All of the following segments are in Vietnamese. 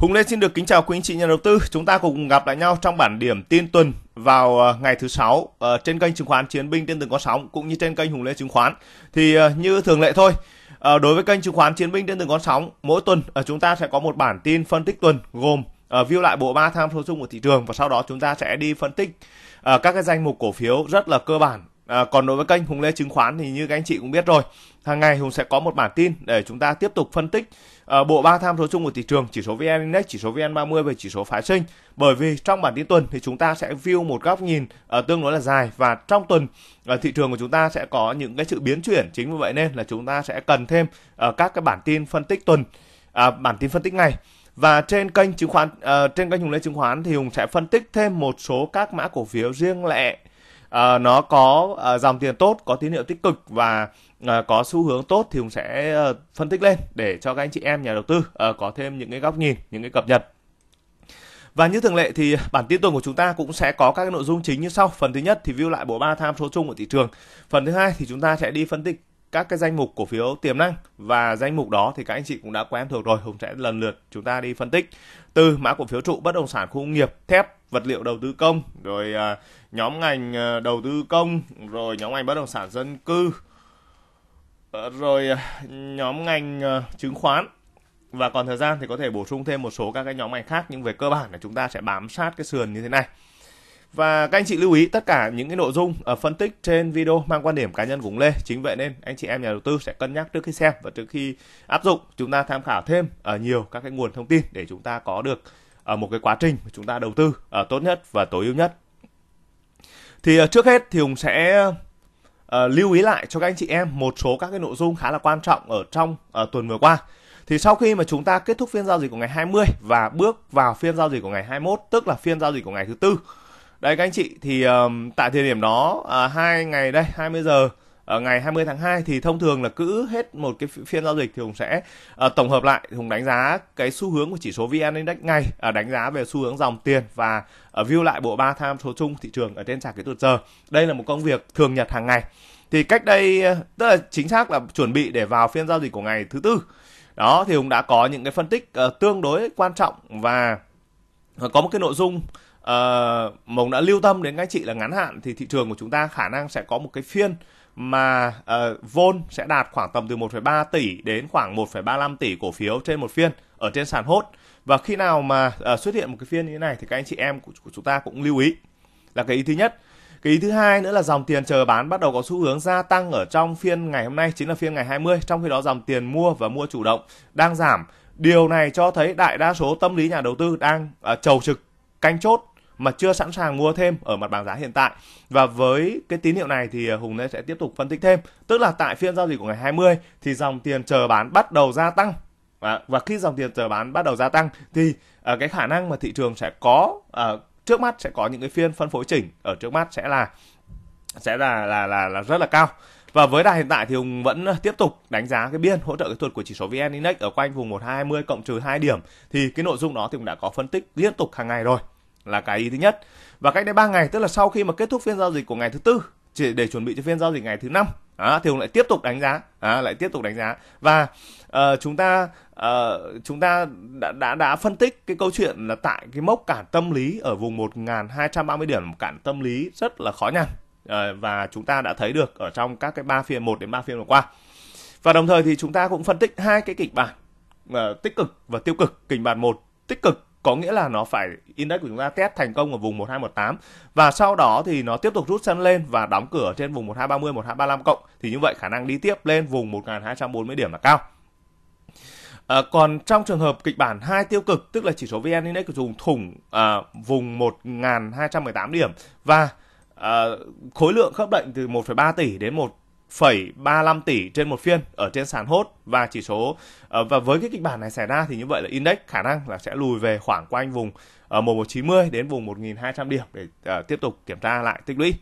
Hùng Lê xin được kính chào quý anh chị nhà đầu tư. Chúng ta cùng gặp lại nhau trong bản điểm tin tuần vào ờ, ngày thứ sáu ờ, trên kênh chứng khoán Chiến binh trên từng có sóng cũng như trên kênh Hùng Lê chứng khoán. Thì ờ, như thường lệ thôi, đối với kênh chứng khoán Chiến binh trên từng con sóng, mỗi tuần chúng ta sẽ có một bản tin phân tích tuần gồm view lại bộ ba tham số chung của thị trường và sau đó chúng ta sẽ đi phân tích các cái danh mục cổ phiếu rất là cơ bản còn đối với kênh Hùng Lê Chứng khoán thì như các anh chị cũng biết rồi, hàng ngày Hùng sẽ có một bản tin để chúng ta tiếp tục phân tích Ờ, bộ ba tham số chung của thị trường chỉ số VN Index, chỉ số VN30 và chỉ số phái sinh. Bởi vì trong bản tin tuần thì chúng ta sẽ view một góc nhìn uh, tương đối là dài và trong tuần uh, thị trường của chúng ta sẽ có những cái sự biến chuyển. Chính vì vậy nên là chúng ta sẽ cần thêm uh, các cái bản tin phân tích tuần, uh, bản tin phân tích ngày và trên kênh chứng khoán uh, trên kênh Hùng Lê chứng khoán thì Hùng sẽ phân tích thêm một số các mã cổ phiếu riêng lẻ uh, nó có uh, dòng tiền tốt, có tín hiệu tích cực và Ờ, có xu hướng tốt thì Hùng sẽ ờ, phân tích lên để cho các anh chị em nhà đầu tư ờ, có thêm những cái góc nhìn, những cái cập nhật. Và như thường lệ thì bản tin tuần của chúng ta cũng sẽ có các nội dung chính như sau. Phần thứ nhất thì view lại bộ ba tham số chung của thị trường. Phần thứ hai thì chúng ta sẽ đi phân tích các cái danh mục cổ phiếu tiềm năng và danh mục đó thì các anh chị cũng đã quen thuộc rồi hùng sẽ lần lượt chúng ta đi phân tích từ mã cổ phiếu trụ bất động sản khu công nghiệp thép vật liệu đầu tư công rồi nhóm ngành đầu tư công rồi nhóm ngành bất động sản dân cư Ờ, rồi à, nhóm ngành ờ, chứng khoán và còn thời gian thì có thể bổ sung thêm một số các cái nhóm ngành khác nhưng về cơ bản là chúng ta sẽ bám sát cái sườn như thế này và các anh chị lưu ý tất cả những cái nội dung ở phân tích trên video mang quan điểm cá nhân của Hùng Lê. Chính vậy nên anh chị em nhà đầu tư sẽ cân nhắc trước khi xem và trước khi áp dụng chúng ta tham khảo thêm ở nhiều các cái nguồn thông tin để chúng ta có được ở ờ, một cái quá trình mà chúng ta đầu tư ở tốt nhất và tối ưu nhất. Thì trước hết thì Hùng sẽ uh, lưu ý lại cho các anh chị em một số các cái nội dung khá là quan trọng ở trong uh, tuần vừa qua. Thì sau khi mà chúng ta kết thúc phiên giao dịch của ngày 20 và bước vào phiên giao dịch của ngày 21, tức là phiên giao dịch của ngày thứ tư. Đây các anh chị thì um, tại thời điểm đó uh, hai ngày đây 20 giờ ở ngày 20 tháng 2 thì thông thường là cứ hết một cái phiên giao dịch thì Hùng sẽ uh, tổng hợp lại Hùng đánh giá cái xu hướng của chỉ số VN Index ngay uh, đánh giá về xu hướng dòng tiền và uh, view lại bộ ba tham số chung thị trường ở trên sàn kỹ thuật giờ. Đây là một công việc thường nhật hàng ngày. Thì cách đây tức là chính xác là chuẩn bị để vào phiên giao dịch của ngày thứ tư. Đó thì Hùng đã có những cái phân tích uh, tương đối quan trọng và có một cái nội dung uh, mà Hùng đã lưu tâm đến các chị là ngắn hạn thì thị trường của chúng ta khả năng sẽ có một cái phiên mà uh, Vol sẽ đạt khoảng tầm từ 1,3 tỷ đến khoảng 1,35 tỷ cổ phiếu trên một phiên ở trên sàn hốt. Và khi nào mà uh, xuất hiện một cái phiên như thế này thì các anh chị em của, của chúng ta cũng lưu ý là cái ý thứ nhất. Cái ý thứ hai nữa là dòng tiền chờ bán bắt đầu có xu hướng gia tăng ở trong phiên ngày hôm nay chính là phiên ngày 20, trong khi đó dòng tiền mua và mua chủ động đang giảm. Điều này cho thấy đại đa số tâm lý nhà đầu tư đang uh, trầu trực canh chốt mà chưa sẵn sàng mua thêm ở mặt bằng giá hiện tại. Và với cái tín hiệu này thì Hùng sẽ tiếp tục phân tích thêm, tức là tại phiên giao dịch của ngày 20 thì dòng tiền chờ bán bắt đầu gia tăng và, và khi dòng tiền chờ bán bắt đầu gia tăng thì uh, cái khả năng mà thị trường sẽ có uh, trước mắt sẽ có những cái phiên phân phối chỉnh ở trước mắt sẽ là sẽ là là là, là rất là cao và với đà hiện tại thì Hùng vẫn tiếp tục đánh giá cái biên hỗ trợ kỹ thuật của chỉ số VN Index ở quanh vùng 1220 cộng trừ 2 điểm thì cái nội dung đó thì cũng đã có phân tích liên tục hàng ngày rồi là cái ý thứ nhất và cách đây 3 ngày tức là sau khi mà kết thúc phiên giao dịch của ngày thứ tư chỉ để chuẩn bị cho phiên giao dịch ngày thứ năm à, thì ông lại tiếp tục đánh giá à, lại tiếp tục đánh giá và uh, chúng ta uh, chúng ta đã đã đã phân tích cái câu chuyện là tại cái mốc cản tâm lý ở vùng 1.230 điểm cản tâm lý rất là khó nhằn uh, và chúng ta đã thấy được ở trong các cái ba phiên 1 đến 3 phiên vừa qua và đồng thời thì chúng ta cũng phân tích hai cái kịch bản uh, tích cực và tiêu cực kịch bản một tích cực có nghĩa là nó phải index của chúng ta test thành công ở vùng 1218 và sau đó thì nó tiếp tục rút chân lên và đóng cửa trên vùng 1230 1235 cộng thì như vậy khả năng đi tiếp lên vùng 1240 điểm là cao. À, còn trong trường hợp kịch bản hai tiêu cực tức là chỉ số VN Index của vùng thủng à, vùng 1218 điểm và à, khối lượng khớp lệnh từ 1,3 tỷ đến 1 0,35 tỷ trên một phiên ở trên sàn hốt và chỉ số ờ, và với cái kịch bản này xảy ra thì như vậy là index khả năng là sẽ lùi về khoảng quanh vùng 1190 ờ, đến vùng 1200 điểm để ờ, tiếp tục kiểm tra lại tích lũy.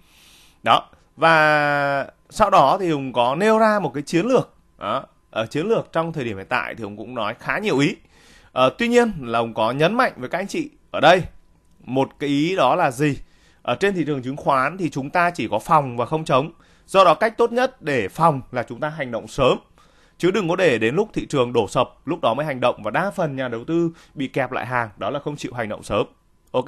Đó. Và sau đó thì Hùng có nêu ra một cái chiến lược đó, ở chiến lược trong thời điểm hiện tại thì Hùng cũng nói khá nhiều ý. À, tuy nhiên là Hùng có nhấn mạnh với các anh chị ở đây một cái ý đó là gì? Ở trên thị trường chứng khoán thì chúng ta chỉ có phòng và không chống Do đó cách tốt nhất để phòng là chúng ta hành động sớm chứ đừng có để đến lúc thị trường đổ sập lúc đó mới hành động và đa phần nhà đầu tư bị kẹp lại hàng đó là không chịu hành động sớm ok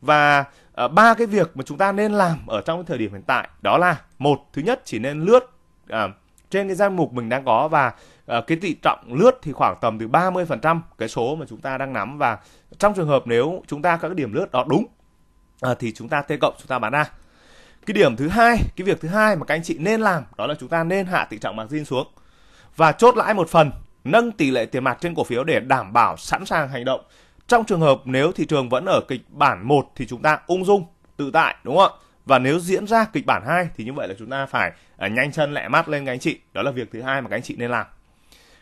và à, ba uh, cái việc mà chúng ta nên làm ở trong cái thời điểm hiện tại đó là một thứ nhất chỉ nên lướt uh, trên cái danh mục mình đang có và uh, cái tỷ trọng lướt thì khoảng tầm từ 30% cái số mà chúng ta đang nắm và trong trường hợp nếu chúng ta các cái điểm lướt đó đúng uh, thì chúng ta t cộng chúng ta bán a cái điểm thứ hai cái việc thứ hai mà các anh chị nên làm đó là chúng ta nên hạ tỷ trọng margin xuống và chốt lãi một phần nâng tỷ lệ tiền mặt trên cổ phiếu để đảm bảo sẵn sàng hành động trong trường hợp nếu thị trường vẫn ở kịch bản 1 thì chúng ta ung dung tự tại đúng không ạ và nếu diễn ra kịch bản 2 thì như vậy là chúng ta phải à, nhanh chân lẹ mắt lên các anh chị đó là việc thứ hai mà các anh chị nên làm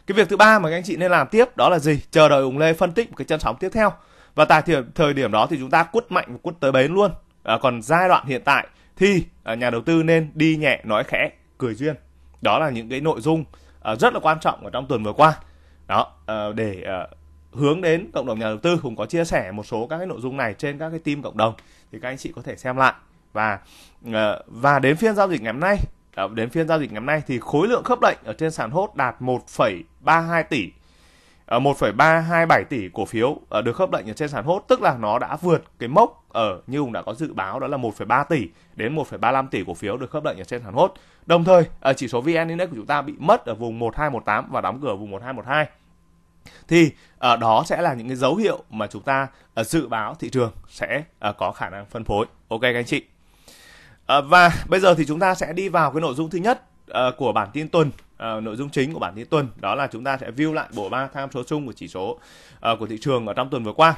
cái việc thứ ba mà các anh chị nên làm tiếp đó là gì chờ đợi hùng lê phân tích một cái chân sóng tiếp theo và tại thời, điểm đó thì chúng ta quất mạnh và quất tới bến luôn à, còn giai đoạn hiện tại thì ờ, nhà đầu tư nên đi nhẹ nói khẽ cười duyên đó là những cái nội dung ờ, rất là quan trọng ở trong tuần vừa qua đó ờ, để hướng đến cộng đồng nhà đầu tư hùng có chia sẻ một số các cái nội dung này trên các cái team cộng đồng thì các anh chị có thể xem lại và và đến phiên giao dịch ngày hôm nay đến phiên giao dịch ngày hôm nay thì khối lượng khớp lệnh ở trên sàn hốt đạt 1,32 tỷ 1,327 ờ, tỷ cổ phiếu ờ, được khớp lệnh ở trên sàn hốt tức là nó đã vượt cái mốc ở ờ, như Hùng đã có dự báo đó là 1,3 tỷ đến 1,35 tỷ cổ phiếu được khớp lệnh ở trên sàn hốt. Đồng thời chỉ số VN Index của chúng ta bị mất ở vùng 1218 và đóng cửa ở vùng 1212 thì ở đó sẽ là những cái dấu hiệu mà chúng ta dự báo thị trường sẽ có khả năng phân phối ok các anh chị và bây giờ thì chúng ta sẽ đi vào cái nội dung thứ nhất của bản tin tuần uh, nội dung chính của bản tin tuần đó là chúng ta sẽ view lại bộ ba tham số chung của chỉ số uh, của thị trường ở trong tuần vừa qua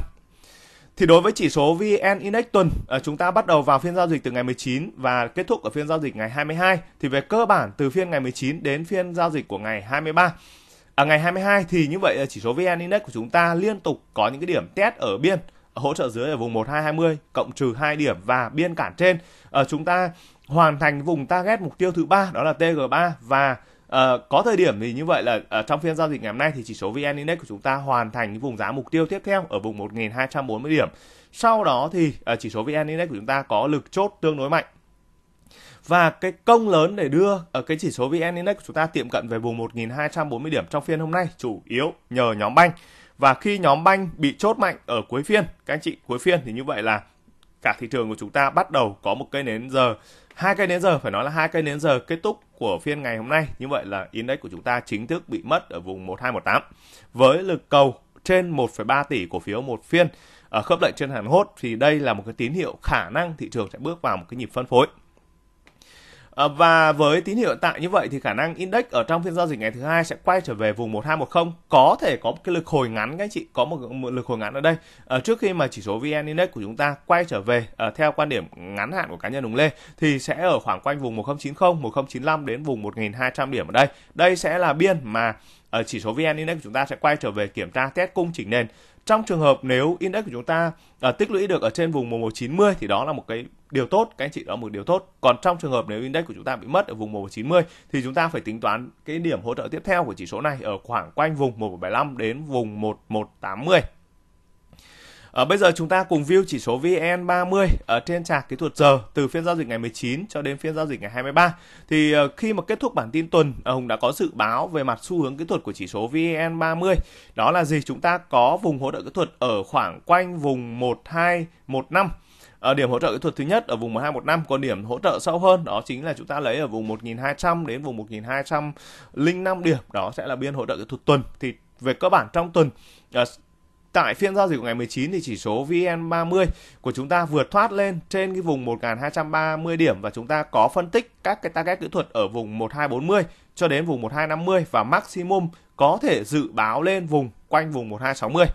thì đối với chỉ số VN Index tuần, ờ, chúng ta bắt đầu vào phiên giao dịch từ ngày 19 và kết thúc ở phiên giao dịch ngày 22. Thì về cơ bản từ phiên ngày 19 đến phiên giao dịch của ngày 23. Ở à, ngày 22 thì như vậy chỉ số VN Index của chúng ta liên tục có những cái điểm test ở biên hỗ trợ dưới ở vùng 1220 cộng trừ 2 điểm và biên cản trên. À, chúng ta hoàn thành vùng target mục tiêu thứ ba đó là TG3 và À, có thời điểm thì như vậy là à, trong phiên giao dịch ngày hôm nay thì chỉ số VN Index của chúng ta hoàn thành vùng giá mục tiêu tiếp theo ở vùng 1.240 điểm. Sau đó thì à, chỉ số VN Index của chúng ta có lực chốt tương đối mạnh và cái công lớn để đưa ở cái chỉ số VN Index của chúng ta tiệm cận về vùng 1.240 điểm trong phiên hôm nay chủ yếu nhờ nhóm banh. Và khi nhóm banh bị chốt mạnh ở cuối phiên, các anh chị cuối phiên thì như vậy là cả thị trường của chúng ta bắt đầu có một cây nến giờ, hai cây nến giờ phải nói là hai cây nến giờ kết thúc của phiên ngày hôm nay. Như vậy là index của chúng ta chính thức bị mất ở vùng 1218 với lực cầu trên 1,3 tỷ cổ phiếu một phiên ở à, khớp lệnh trên Hàn Hốt thì đây là một cái tín hiệu khả năng thị trường sẽ bước vào một cái nhịp phân phối. Ờ, và với tín hiệu tại như vậy thì khả năng index ở trong phiên giao dịch ngày thứ hai sẽ quay trở về vùng 1210, có thể có một cái lực hồi ngắn các anh chị, có một, một lực hồi ngắn ở đây ở ờ, trước khi mà chỉ số VN Index của chúng ta quay trở về ờ, theo quan điểm ngắn hạn của cá nhân Hùng Lê thì sẽ ở khoảng quanh vùng 1090, 1095 đến vùng 1200 điểm ở đây. Đây sẽ là biên mà ở chỉ số VN Index của chúng ta sẽ quay trở về kiểm tra test cung chỉnh nền trong trường hợp nếu index của chúng ta uh, tích lũy được ở trên vùng 1190 thì đó là một cái điều tốt các anh chị đó một điều tốt còn trong trường hợp nếu index của chúng ta bị mất ở vùng 190 thì chúng ta phải tính toán cái điểm hỗ trợ tiếp theo của chỉ số này ở khoảng quanh vùng 175 đến vùng 1180 ở ờ, bây giờ chúng ta cùng view chỉ số VN30 ở trên chart kỹ thuật giờ từ phiên giao dịch ngày 19 cho đến phiên giao dịch ngày 23. Thì ờ, khi mà kết thúc bản tin tuần, ờ, Hùng đã có dự báo về mặt xu hướng kỹ thuật của chỉ số VN30. Đó là gì? Chúng ta có vùng hỗ trợ kỹ thuật ở khoảng quanh vùng 1215 ở ờ, điểm hỗ trợ kỹ thuật thứ nhất ở vùng 1215 còn điểm hỗ trợ sâu hơn đó chính là chúng ta lấy ở vùng 1200 đến vùng 1205 điểm đó sẽ là biên hỗ trợ kỹ thuật tuần thì về cơ bản trong tuần ờ, tại phiên giao dịch của ngày 19 thì chỉ số VN30 của chúng ta vượt thoát lên trên cái vùng 1230 điểm và chúng ta có phân tích các cái target kỹ thuật ở vùng 1240 cho đến vùng 1250 và maximum có thể dự báo lên vùng quanh vùng 1260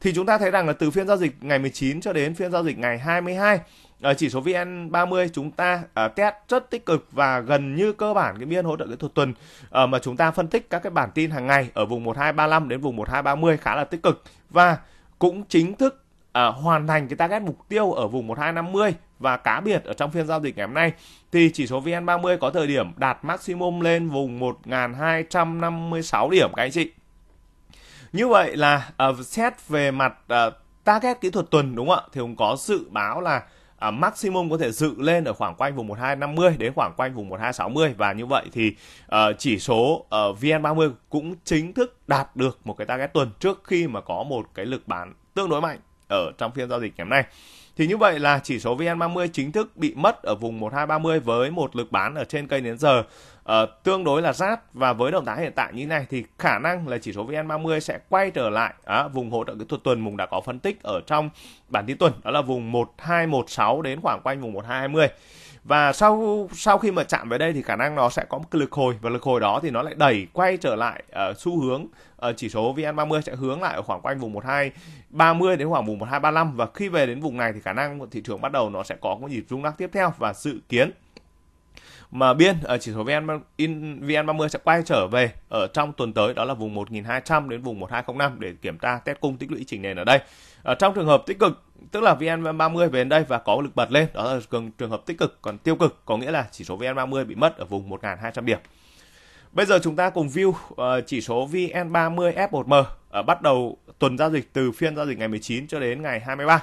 thì chúng ta thấy rằng là từ phiên giao dịch ngày 19 cho đến phiên giao dịch ngày 22 ờ, chỉ số VN30 chúng ta test ờ, rất tích cực và gần như cơ bản cái biên hỗ trợ kỹ thuật tuần ờ, mà chúng ta phân tích các cái bản tin hàng ngày ở vùng 1235 đến vùng 1230 khá là tích cực và cũng chính thức hoàn thành cái target mục tiêu ở vùng 1250 và cá biệt ở trong phiên giao dịch ngày hôm nay thì chỉ số VN30 có thời điểm đạt maximum lên vùng 1256 điểm các anh chị như vậy là uh, xét về mặt uh, target kỹ thuật tuần đúng không ạ? Thì cũng có dự báo là à, maximum có thể dự lên ở khoảng quanh vùng 1250 đến khoảng quanh vùng 1260 và như vậy thì uh, chỉ số uh, VN30 cũng chính thức đạt được một cái target tuần trước khi mà có một cái lực bán tương đối mạnh ở trong phiên giao dịch ngày hôm nay. Thì như vậy là chỉ số VN30 chính thức bị mất ở vùng 1230 với một lực bán ở trên cây đến giờ uh, tương đối là rát và với động thái hiện tại như này thì khả năng là chỉ số VN30 sẽ quay trở lại à, vùng hỗ trợ kỹ thuật tuần Mùng đã có phân tích ở trong bản tin tuần đó là vùng 1216 đến khoảng quanh vùng 1220 và sau sau khi mà chạm về đây thì khả năng nó sẽ có một lực hồi và lực hồi đó thì nó lại đẩy quay trở lại uh, xu hướng uh, chỉ số VN30 sẽ hướng lại ở khoảng quanh vùng 1230 đến khoảng vùng 1235 và khi về đến vùng này thì khả năng thị trường bắt đầu nó sẽ có một nhịp rung lắc tiếp theo và dự kiến mà biên ở ờ, chỉ số VN in VN30 sẽ quay trở về ở trong tuần tới đó là vùng 1200 đến vùng 1205 để kiểm tra test cung tích lũy chỉnh nền ở đây. Ở ờ, trong trường hợp tích cực tức là VN30 về đến đây và có lực bật lên đó là trường trường hợp tích cực còn tiêu cực có nghĩa là chỉ số VN30 bị mất ở vùng 1200 điểm. Bây giờ chúng ta cùng view uh, chỉ số VN30 F1M uh, bắt đầu tuần giao dịch từ phiên giao dịch ngày 19 cho đến ngày 23.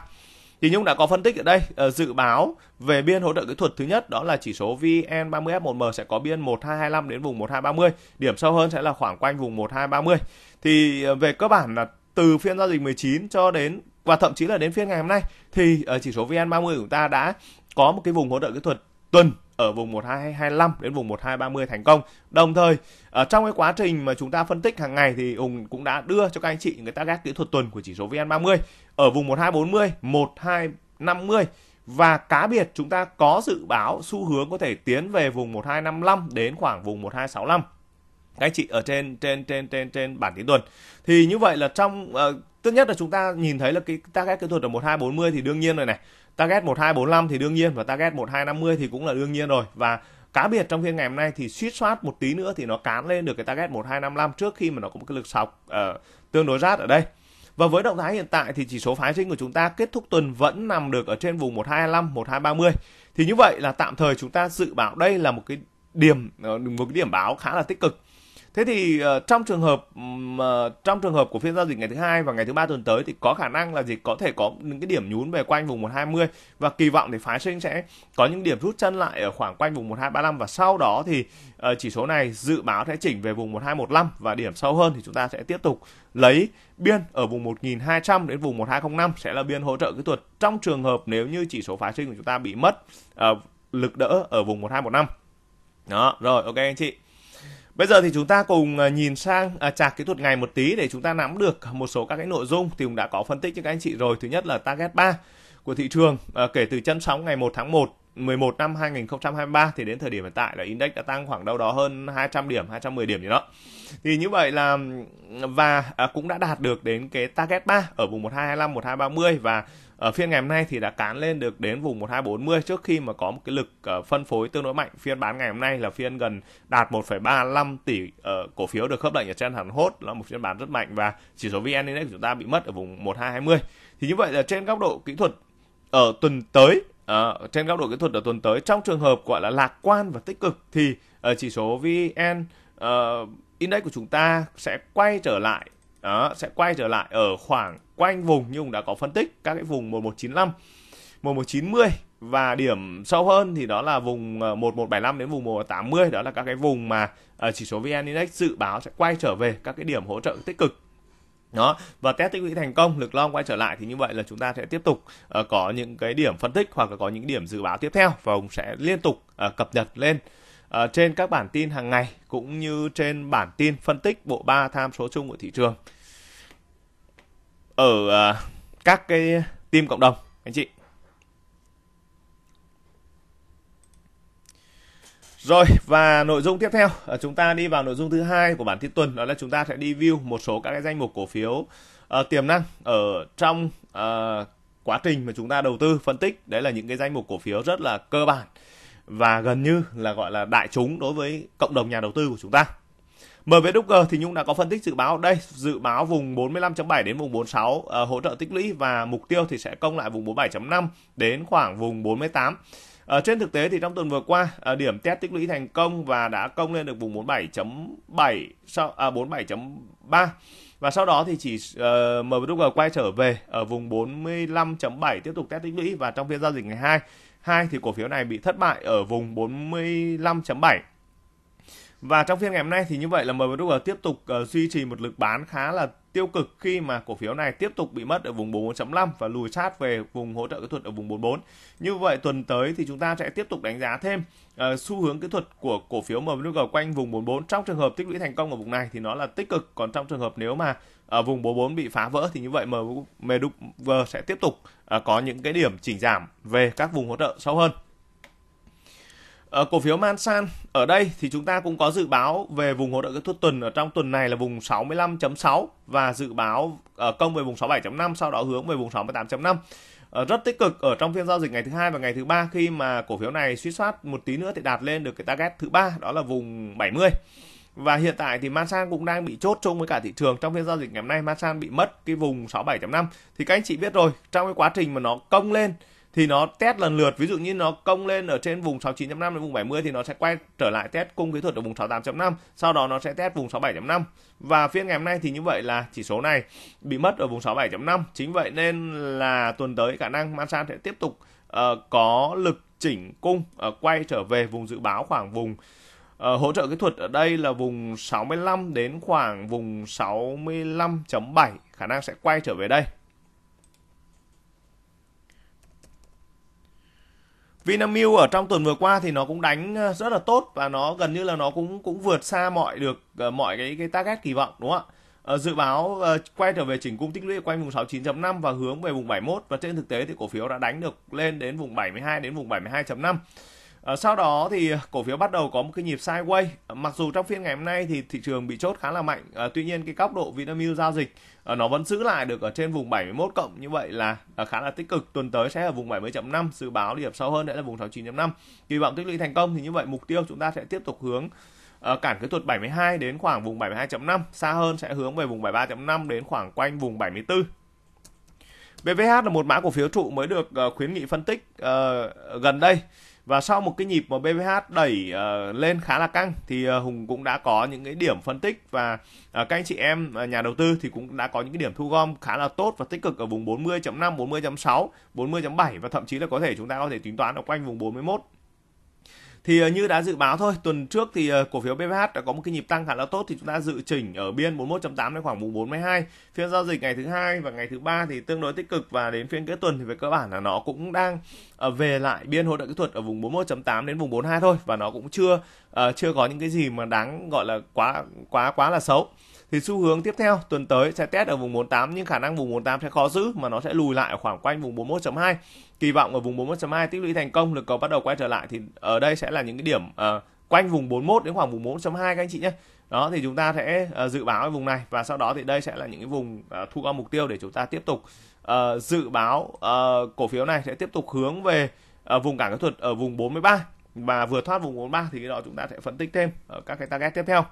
Thì Nhung đã có phân tích ở đây uh, dự báo về biên hỗ trợ kỹ thuật thứ nhất đó là chỉ số VN30F1M sẽ có biên 1225 đến vùng 1230, điểm sâu hơn sẽ là khoảng quanh vùng 1230. Thì uh, về cơ bản là từ phiên giao dịch 19 cho đến và thậm chí là đến phiên ngày hôm nay thì ở ờ, chỉ số VN30 của chúng ta đã có một cái vùng hỗ trợ kỹ thuật tuần ở vùng 1225 đến vùng 1230 thành công. Đồng thời, ở trong cái quá trình mà chúng ta phân tích hàng ngày thì Hùng cũng đã đưa cho các anh chị những cái target kỹ thuật tuần của chỉ số VN30 ở vùng 1240, 1250 và cá biệt chúng ta có dự báo xu hướng có thể tiến về vùng 1255 đến khoảng vùng 1265 các anh chị ở trên trên trên trên trên bản tiến tuần thì như vậy là trong uh, ờ, tất nhất là chúng ta nhìn thấy là cái target kỹ thuật ở 1240 thì đương nhiên rồi này target 1245 thì đương nhiên và target 1250 thì cũng là đương nhiên rồi và cá biệt trong phiên ngày hôm nay thì suýt soát một tí nữa thì nó cán lên được cái target 1255 trước khi mà nó có một cái lực sọc uh, tương đối rát ở đây và với động thái hiện tại thì chỉ số phái sinh của chúng ta kết thúc tuần vẫn nằm được ở trên vùng 1225, 1230. Thì như vậy là tạm thời chúng ta dự báo đây là một cái điểm ờ, một cái điểm báo khá là tích cực Thế thì ờ, trong trường hợp uh, trong trường hợp của phiên giao dịch ngày thứ hai và ngày thứ ba tuần tới thì có khả năng là gì có thể có những cái điểm nhún về quanh vùng 120 và kỳ vọng thì phái sinh sẽ có những điểm rút chân lại ở khoảng quanh vùng 1235 và sau đó thì ờ, chỉ số này dự báo sẽ chỉnh về vùng 1215 và điểm sâu hơn thì chúng ta sẽ tiếp tục lấy biên ở vùng 1200 đến vùng 1205 sẽ là biên hỗ trợ kỹ thuật trong trường hợp nếu như chỉ số phái sinh của chúng ta bị mất lực đỡ ở vùng 1215. Đó, rồi ok anh chị. Bây giờ thì chúng ta cùng à, nhìn sang à, trạc kỹ thuật ngày một tí để chúng ta nắm được một số các cái nội dung thì cũng đã có phân tích cho các anh chị rồi. Thứ nhất là target 3 của thị trường à, kể từ chân sóng ngày 1 tháng 1 11 năm 2023 thì đến thời điểm hiện tại là index đã tăng khoảng đâu đó hơn 200 điểm, 210 điểm gì đó. Thì như vậy là và à, cũng đã đạt được đến cái target 3 ở vùng 1225 1230 và ở à, phiên ngày hôm nay thì đã cán lên được đến vùng 1240 trước khi mà có một cái lực à, phân phối tương đối mạnh phiên bán ngày hôm nay là phiên gần đạt 1,35 tỷ uh, cổ phiếu được khớp lệnh ở trên Hàn Hốt là một phiên bán rất mạnh và chỉ số VN Index của chúng ta bị mất ở vùng 1220 thì như vậy là trên góc độ kỹ thuật ở tuần tới à, trên góc độ kỹ thuật ở tuần tới trong trường hợp gọi là lạc quan và tích cực thì ở ờ, chỉ số VN uh, ờ, index của chúng ta sẽ quay trở lại đó, sẽ quay trở lại ở khoảng quanh vùng như cũng đã có phân tích các cái vùng 1195 1190 và điểm sâu hơn thì đó là vùng 1175 đến vùng 1180 đó là các cái vùng mà chỉ số VN Index dự báo sẽ quay trở về các cái điểm hỗ trợ tích cực đó và test tích lũy thành công lực long quay trở lại thì như vậy là chúng ta sẽ tiếp tục uh, có những cái điểm phân tích hoặc là có những điểm dự báo tiếp theo và ông sẽ liên tục uh, cập nhật lên uh, trên các bản tin hàng ngày cũng như trên bản tin phân tích bộ ba tham số chung của thị trường ở uh, các cái team cộng đồng anh chị Rồi và nội dung tiếp theo ờ, chúng ta đi vào nội dung thứ hai của bản tin tuần đó là chúng ta sẽ đi view một số các cái danh mục cổ phiếu uh, tiềm năng ở trong uh, quá trình mà chúng ta đầu tư phân tích đấy là những cái danh mục cổ phiếu rất là cơ bản và gần như là gọi là đại chúng đối với cộng đồng nhà đầu tư của chúng ta. MVDG thì Nhung đã có phân tích dự báo đây, dự báo vùng 45.7 đến vùng 46 uh, hỗ trợ tích lũy và mục tiêu thì sẽ công lại vùng 47.5 đến khoảng vùng 48. Ở ờ, trên thực tế thì trong tuần vừa qua, ờ, điểm test tích lũy thành công và đã công lên được vùng 47.7 sau à, 47.3 và sau đó thì chỉ uh, ờ, MWG quay trở về ở vùng 45.7 tiếp tục test tích lũy và trong phiên giao dịch ngày 2 2 thì cổ phiếu này bị thất bại ở vùng 45.7 và trong phiên ngày hôm nay thì như vậy là MWG tiếp tục uh, duy trì một lực bán khá là tiêu cực khi mà cổ phiếu này tiếp tục bị mất ở vùng 44 5 và lùi sát về vùng hỗ trợ kỹ thuật ở vùng 44. Như vậy tuần tới thì chúng ta sẽ tiếp tục đánh giá thêm uh, xu hướng kỹ thuật của cổ phiếu MWG quanh vùng 44. Trong trường hợp tích lũy thành công ở vùng này thì nó là tích cực, còn trong trường hợp nếu mà ở vùng 44 bị phá vỡ thì như vậy MWG sẽ tiếp tục uh, có những cái điểm chỉnh giảm về các vùng hỗ trợ sâu hơn. Ờ, cổ phiếu Mansan ở đây thì chúng ta cũng có dự báo về vùng hỗ trợ kết thúc tuần ở trong tuần này là vùng 65.6 và dự báo ờ, công về vùng 67.5 sau đó hướng về vùng 68.5 ờ, rất tích cực ở trong phiên giao dịch ngày thứ hai và ngày thứ ba khi mà cổ phiếu này suy soát một tí nữa thì đạt lên được cái target thứ ba đó là vùng 70 và hiện tại thì Masan cũng đang bị chốt chung với cả thị trường trong phiên giao dịch ngày hôm nay Masan bị mất cái vùng 67.5 thì các anh chị biết rồi trong cái quá trình mà nó công lên thì nó test lần lượt ví dụ như nó công lên ở trên vùng 69.5 đến vùng 70 thì nó sẽ quay trở lại test cung kỹ thuật ở vùng 68.5 sau đó nó sẽ test vùng 67.5 và phiên ngày hôm nay thì như vậy là chỉ số này bị mất ở vùng 67.5 chính vậy nên là tuần tới khả năng Masan sẽ tiếp tục uh, có lực chỉnh cung uh, quay trở về vùng dự báo khoảng vùng uh, hỗ trợ kỹ thuật ở đây là vùng 65 đến khoảng vùng 65.7 khả năng sẽ quay trở về đây Vinamilk ở trong tuần vừa qua thì nó cũng đánh ờ, rất là tốt và nó gần như là nó cũng cũng vượt xa mọi được ờ, mọi cái cái target kỳ vọng đúng không ạ? Ờ, dự báo quay trở về chỉnh cung tích lũy quanh vùng 69.5 và hướng về vùng 71 và trên thực tế thì cổ phiếu đã đánh được lên đến vùng 72 đến vùng 72.5. Ờ, sau đó thì cổ phiếu bắt đầu có một cái nhịp sideways. Ờ, mặc dù trong phiên ngày hôm nay thì thị trường bị chốt khá là mạnh, ờ, tuy nhiên cái góc độ Vinamilk giao dịch nó vẫn giữ lại được ở trên vùng 71 cộng như vậy là khá là tích cực. Tuần tới sẽ ở vùng 70.5, dự báo điểm sâu hơn sẽ là vùng 69.5. Kỳ vọng tích lũy thành công thì như vậy mục tiêu chúng ta sẽ tiếp tục hướng cản kỹ thuật 72 đến khoảng vùng 72.5, xa hơn sẽ hướng về vùng 73.5 đến khoảng quanh vùng 74. BVH là một mã cổ phiếu trụ mới được khuyến nghị phân tích gần đây. Và sau một cái nhịp mà BVH đẩy uh, lên khá là căng thì uh, Hùng cũng đã có những cái điểm phân tích và uh, các anh chị em uh, nhà đầu tư thì cũng đã có những cái điểm thu gom khá là tốt và tích cực ở vùng 40.5, 40.6, 40.7 và thậm chí là có thể chúng ta có thể tính toán ở quanh vùng 41 thì ờ, như đã dự báo thôi tuần trước thì ờ, cổ phiếu BVH đã có một cái nhịp tăng khá là tốt thì chúng ta dự chỉnh ở biên 41.8 đến khoảng vùng 42 phiên giao dịch ngày thứ hai và ngày thứ ba thì tương đối tích cực và đến phiên kết tuần thì về cơ bản là nó cũng đang ờ, về lại biên hỗ trợ kỹ thuật ở vùng 41.8 đến vùng 42 thôi và nó cũng chưa chưa có những cái gì mà đáng gọi là quá quá quá là xấu thì xu hướng tiếp theo tuần tới sẽ test ở vùng 48 nhưng khả năng vùng 48 sẽ khó giữ mà nó sẽ lùi lại khoảng quanh vùng 41.2 kỳ vọng ở vùng 41.2 tích lũy thành công lực cầu bắt đầu quay trở lại thì ở đây sẽ là những cái điểm uh, quanh vùng 41 đến khoảng vùng 41.2 các anh chị nhé đó thì chúng ta sẽ uh, dự báo ở vùng này và sau đó thì đây sẽ là những cái vùng uh, thu gom mục tiêu để chúng ta tiếp tục uh, dự báo uh, cổ phiếu này sẽ tiếp tục hướng về uh, vùng cản kỹ thuật ở vùng 43 và vừa thoát vùng 43 thì cái đó chúng ta sẽ phân tích thêm ở các cái target tiếp theo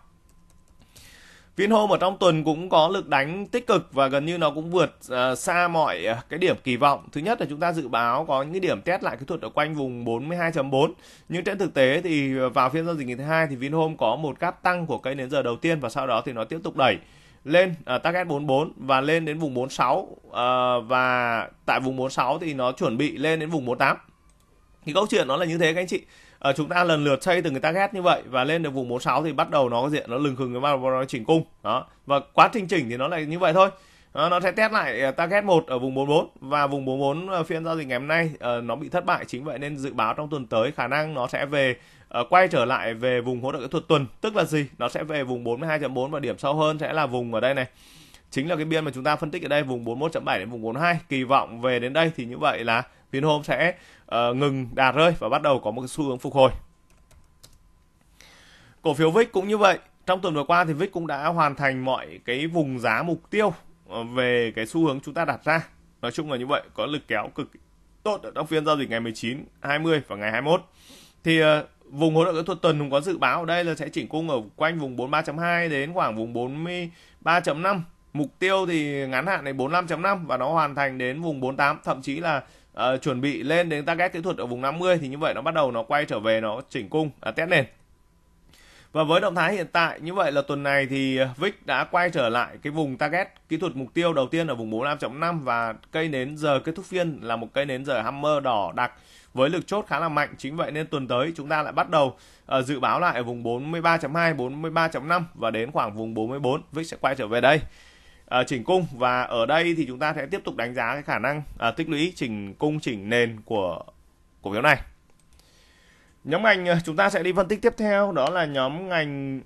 Vinhome ở trong tuần cũng có lực đánh tích cực và gần như nó cũng vượt uh, xa mọi uh, cái điểm kỳ vọng. Thứ nhất là chúng ta dự báo có những cái điểm test lại kỹ thuật ở quanh vùng 42.4. Nhưng trên thực tế thì vào phiên giao dịch ngày thứ hai thì Vinhome có một cáp tăng của cây nến giờ đầu tiên và sau đó thì nó tiếp tục đẩy lên uh, target 44 và lên đến vùng 46 uh, và tại vùng 46 thì nó chuẩn bị lên đến vùng 48. Thì câu chuyện nó là như thế các anh chị à, chúng ta lần lượt xây từ người ta ghét như vậy và lên được vùng 46 thì bắt đầu nó có diện nó lừng khừng nó vào nó chỉnh cung đó và quá trình chỉnh thì nó lại như vậy thôi à, nó sẽ test lại ờ, target 1 ở vùng 44 và vùng 44 ờ, phiên giao dịch ngày hôm nay à, nó bị thất bại chính vậy nên dự báo trong tuần tới khả năng nó sẽ về à, quay trở lại về vùng hỗ trợ kỹ thuật tuần tức là gì nó sẽ về vùng 42.4 và điểm sâu hơn sẽ là vùng ở đây này chính là cái biên mà chúng ta phân tích ở đây vùng 41.7 đến vùng 42 kỳ vọng về đến đây thì như vậy là phiên hôm sẽ uh, ngừng đà rơi và bắt đầu có một cái xu hướng phục hồi cổ phiếu VIX cũng như vậy trong tuần vừa qua thì VIX cũng đã hoàn thành mọi cái vùng giá mục tiêu ờ, về cái xu hướng chúng ta đặt ra nói chung là như vậy có lực kéo cực tốt ở trong phiên giao dịch ngày 19, 20 và ngày 21 thì uh, vùng hỗ trợ kỹ thuật tuần cũng có dự báo ở đây là sẽ chỉnh cung ở quanh vùng 43.2 đến khoảng vùng 43.5 mục tiêu thì ngắn hạn này 45.5 và nó hoàn thành đến vùng 48 thậm chí là uh, chuẩn bị lên đến target kỹ thuật ở vùng 50 thì như vậy nó bắt đầu nó quay trở về nó chỉnh cung à, test nền và với động thái hiện tại như vậy là tuần này thì VIX đã quay trở lại cái vùng target kỹ thuật mục tiêu đầu tiên ở vùng 45.5 và cây nến giờ kết thúc phiên là một cây nến giờ hammer đỏ đặc với lực chốt khá là mạnh. Chính vậy nên tuần tới chúng ta lại bắt đầu ờ, dự báo lại ở vùng 43.2, 43.5 và đến khoảng vùng 44 VIX sẽ quay trở về đây. À, chỉnh cung và ở đây thì chúng ta sẽ tiếp tục đánh giá cái khả năng à, tích lũy chỉnh cung chỉnh nền của cổ phiếu này nhóm ngành ờ, chúng ta sẽ đi phân tích tiếp theo đó là nhóm ngành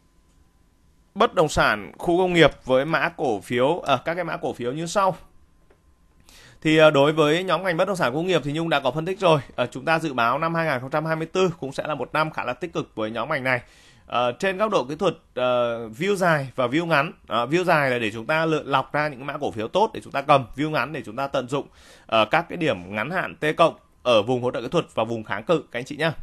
bất động sản khu công nghiệp với mã cổ phiếu à, các cái mã cổ phiếu như sau thì đối với nhóm ngành bất động sản công nghiệp thì Nhung đã có phân tích rồi. Chúng ta dự báo năm 2024 cũng sẽ là một năm khá là tích cực với nhóm ngành này Ờ, trên góc độ kỹ thuật uh, view dài và view ngắn uh, view dài là để chúng ta lựa lọc ra những mã cổ phiếu tốt để chúng ta cầm view ngắn để chúng ta tận dụng uh, các cái điểm ngắn hạn t cộng ở vùng hỗ trợ kỹ thuật và vùng kháng cự các anh chị nhá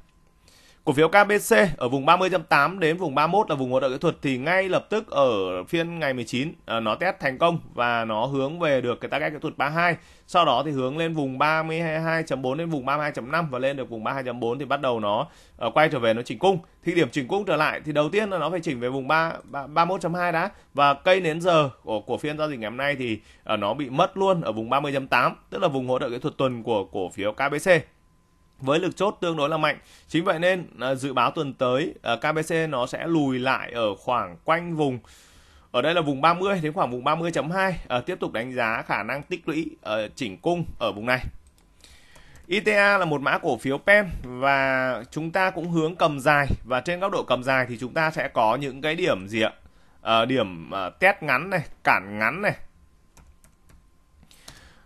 Cổ phiếu KBC ở vùng 30.8 đến vùng 31 là vùng hỗ trợ kỹ thuật thì ngay lập tức ở phiên ngày 19 à, nó test thành công và nó hướng về được cái target kỹ thuật 32. Sau đó thì hướng lên vùng 32.4 đến vùng 32.5 và lên được vùng 32.4 thì bắt đầu nó ờ, quay trở về nó chỉnh cung. Thì điểm chỉnh cung trở lại thì đầu tiên là nó phải chỉnh về vùng 3, 31.2 đã và cây nến giờ của, của phiên giao dịch ngày hôm nay thì ờ, nó bị mất luôn ở vùng 30.8 tức là vùng hỗ trợ kỹ thuật tuần của cổ phiếu KBC với lực chốt tương đối là mạnh. Chính vậy nên à, dự báo tuần tới à, KBC nó sẽ lùi lại ở khoảng quanh vùng ở đây là vùng 30 đến khoảng vùng 30.2 à, tiếp tục đánh giá khả năng tích lũy ở à, chỉnh cung ở vùng này. ITA là một mã cổ phiếu PEM và chúng ta cũng hướng cầm dài và trên góc độ cầm dài thì chúng ta sẽ có những cái điểm gì ạ? À, điểm test ngắn này, cản ngắn này.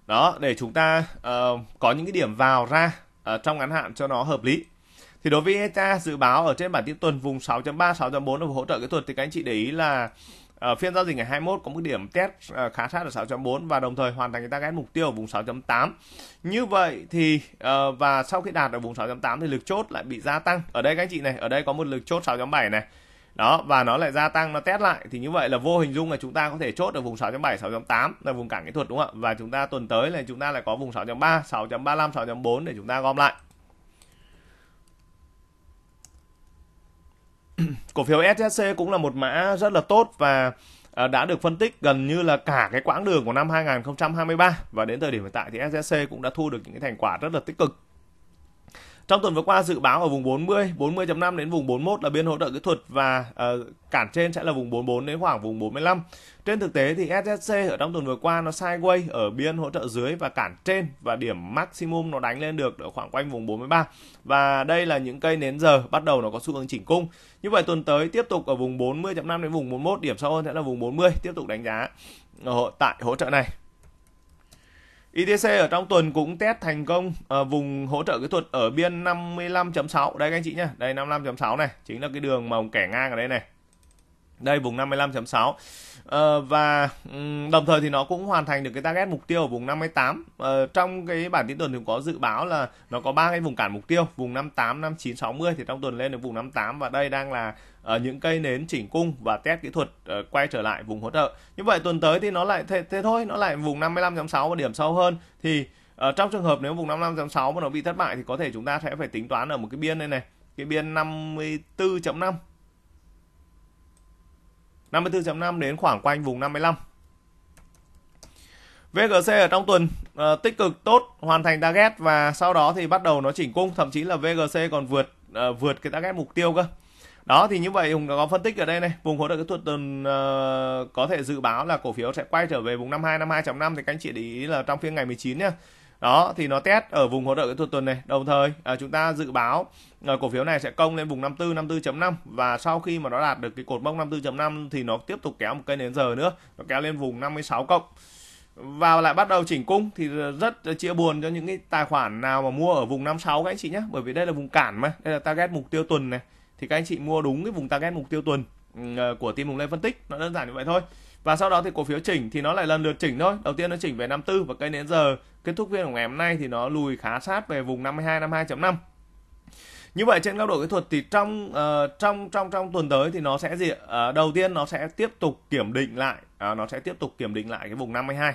Đó, để chúng ta à, có những cái điểm vào ra Ờ, trong ngắn hạn cho nó hợp lý thì đối với ETA dự báo ở trên bản tin tuần vùng 6.3 6.4 hỗ trợ kỹ thuật thì các anh chị để ý là ở ờ, phiên giao dịch ngày 21 có một điểm test ờ, khá sát ở 6.4 và đồng thời hoàn thành cái target mục tiêu ở vùng 6.8. Như vậy thì và sau khi đạt ở vùng 6.8 thì lực chốt lại bị gia tăng. Ở đây các anh chị này, ở đây có một lực chốt 6.7 này đó và nó lại gia tăng nó test lại thì như vậy là vô hình dung là chúng ta có thể chốt ở vùng 6.7 6.8 là vùng cản kỹ thuật đúng không ạ và chúng ta tuần tới là chúng ta lại có vùng 6.3 6.35 6.4 để chúng ta gom lại cổ phiếu SSC cũng là một mã rất là tốt và ờ, đã được phân tích gần như là cả cái quãng đường của năm 2023 và đến thời điểm hiện tại thì SSC cũng đã thu được những cái thành quả rất là tích cực trong tuần vừa qua dự báo ở vùng 40, 40.5 đến vùng 41 là biên hỗ trợ kỹ thuật và uh, cản trên sẽ là vùng 44 đến khoảng vùng 45. Trên thực tế thì SSC ở trong tuần vừa qua nó sideways ở biên hỗ trợ dưới và cản trên và điểm maximum nó đánh lên được ở khoảng quanh vùng 43. Và đây là những cây nến giờ bắt đầu nó có xu hướng chỉnh cung. Như vậy tuần tới tiếp tục ở vùng 40.5 đến vùng 41, điểm sâu hơn sẽ là vùng 40 tiếp tục đánh giá ở tại hỗ trợ này. ITC e ở trong tuần cũng test thành công ở ờ, vùng hỗ trợ kỹ thuật ở biên 55.6 đây các anh chị nhé, đây 55.6 này chính là cái đường mà kẻ ngang ở đây này đây vùng 55.6 ờ, và đồng thời thì nó cũng hoàn thành được cái target mục tiêu ở vùng 58 ờ, trong cái bản tin tuần thì có dự báo là nó có ba cái vùng cản mục tiêu vùng 58 59 60 thì trong tuần lên đến vùng 58 và đây đang là ở ờ, những cây nến chỉnh cung và test kỹ thuật uh, quay trở lại vùng hỗ trợ như vậy tuần tới thì nó lại thế, thế thôi nó lại vùng 55.6 và điểm sâu hơn thì uh, trong trường hợp nếu vùng 55.6 mà nó bị thất bại thì có thể chúng ta sẽ phải tính toán ở một cái biên đây này cái biên 54.5 54.5 đến khoảng quanh vùng 55. VGC ở trong tuần uh, tích cực tốt, hoàn thành target và sau đó thì bắt đầu nó chỉnh cung, thậm chí là VGC còn vượt uh, vượt cái target mục tiêu cơ. Đó thì như vậy Hùng đã có phân tích ở đây này, vùng hỗ trợ kỹ thuật tuần uh, có thể dự báo là cổ phiếu sẽ quay trở về vùng 52 52.5 thì các anh chị để ý là trong phiên ngày 19 nhá đó thì nó test ở vùng hỗ trợ kỹ thuật tuần này đồng thời à, chúng ta dự báo à, cổ phiếu này sẽ công lên vùng 54 54.5 và sau khi mà nó đạt được cái cột mốc 54.5 thì nó tiếp tục kéo một cây đến giờ nữa nó kéo lên vùng 56 cộng và lại bắt đầu chỉnh cung thì rất chia buồn cho những cái tài khoản nào mà mua ở vùng 56 các anh chị nhé bởi vì đây là vùng cản mà đây là target mục tiêu tuần này thì các anh chị mua đúng cái vùng target mục tiêu tuần ừ, à, của team Hùng lên phân tích nó đơn giản như vậy thôi và sau đó thì cổ phiếu chỉnh thì nó lại lần lượt chỉnh thôi đầu tiên nó chỉnh về 54 và cây đến giờ kết thúc phiên của ngày hôm nay thì nó lùi khá sát về vùng 52 52.5 như vậy trên góc độ kỹ thuật thì trong uh, trong trong trong tuần tới thì nó sẽ gì uh, đầu tiên nó sẽ tiếp tục kiểm định lại uh, nó sẽ tiếp tục kiểm định lại cái vùng 52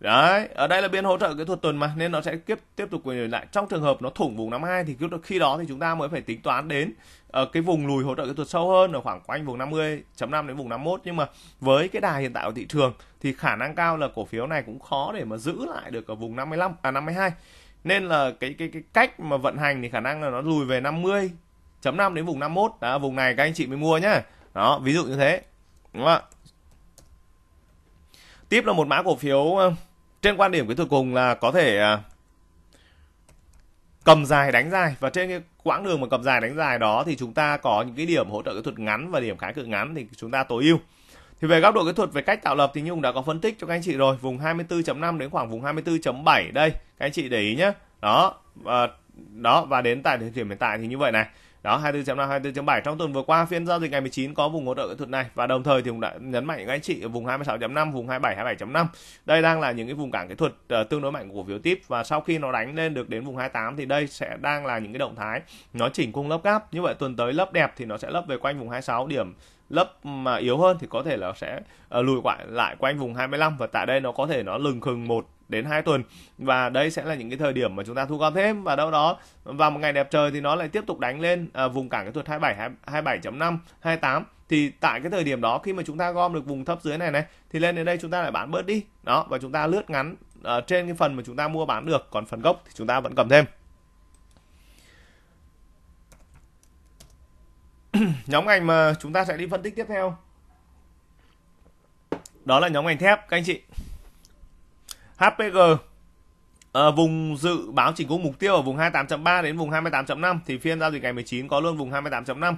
Đấy, ở đây là biên hỗ trợ kỹ thuật tuần mà nên nó sẽ tiếp tiếp tục quyền lại. Trong trường hợp nó thủng vùng 52 thì khi đó thì chúng ta mới phải tính toán đến Ờ, cái vùng lùi hỗ trợ kỹ thuật sâu hơn ở khoảng quanh vùng 50.5 đến vùng 51 nhưng mà với cái đà hiện tại của thị trường thì khả năng cao là cổ phiếu này cũng khó để mà giữ lại được ở vùng 55 à 52 nên là cái cái cái cách mà vận hành thì khả năng là nó lùi về 50 chấm 5 đến vùng 51 đó, vùng này các anh chị mới mua nhá đó ví dụ như thế đúng không ạ tiếp là một mã cổ phiếu ờ, trên quan điểm kỹ thuật cùng là có thể à, cầm dài đánh dài và trên cái quãng đường mà cầm dài đánh dài đó thì chúng ta có những cái điểm hỗ trợ kỹ thuật ngắn và điểm kháng cự ngắn thì chúng ta tối ưu thì về góc độ kỹ thuật về cách tạo lập thì Nhung đã có phân tích cho các anh chị rồi vùng 24.5 đến khoảng vùng 24.7 đây các anh chị để ý nhé đó và đó và đến tại thời điểm hiện tại thì như vậy này đó 24.5 24.7 trong tuần vừa qua phiên giao dịch ngày 19 có vùng hỗ trợ kỹ thuật này và đồng thời thì cũng đã nhấn mạnh các anh chị vùng 26.5, vùng 27 27.5. Đây đang là những cái vùng cản kỹ thuật ờ, tương đối mạnh của cổ phiếu tiếp và sau khi nó đánh lên được đến vùng 28 thì đây sẽ đang là những cái động thái nó chỉnh cung lớp gáp. Như vậy tuần tới lớp đẹp thì nó sẽ lấp về quanh vùng 26 điểm lớp mà yếu hơn thì có thể là sẽ ờ, lùi lại lại quanh vùng 25 và tại đây nó có thể nó lừng khừng một đến 2 tuần và đây sẽ là những cái thời điểm mà chúng ta thu gom thêm và đâu đó vào một ngày đẹp trời thì nó lại tiếp tục đánh lên à, vùng cản cái thuật 27 27.5 28 thì tại cái thời điểm đó khi mà chúng ta gom được vùng thấp dưới này này thì lên đến đây chúng ta lại bán bớt đi đó và chúng ta lướt ngắn uh, trên cái phần mà chúng ta mua bán được còn phần gốc thì chúng ta vẫn cầm thêm nhóm ngành mà chúng ta sẽ đi phân tích tiếp theo đó là nhóm ngành thép các anh chị HPG À, ờ, vùng dự báo chỉnh cung mục tiêu ở vùng 28.3 đến vùng 28.5 thì phiên giao dịch ngày 19 có luôn vùng 28.5 à,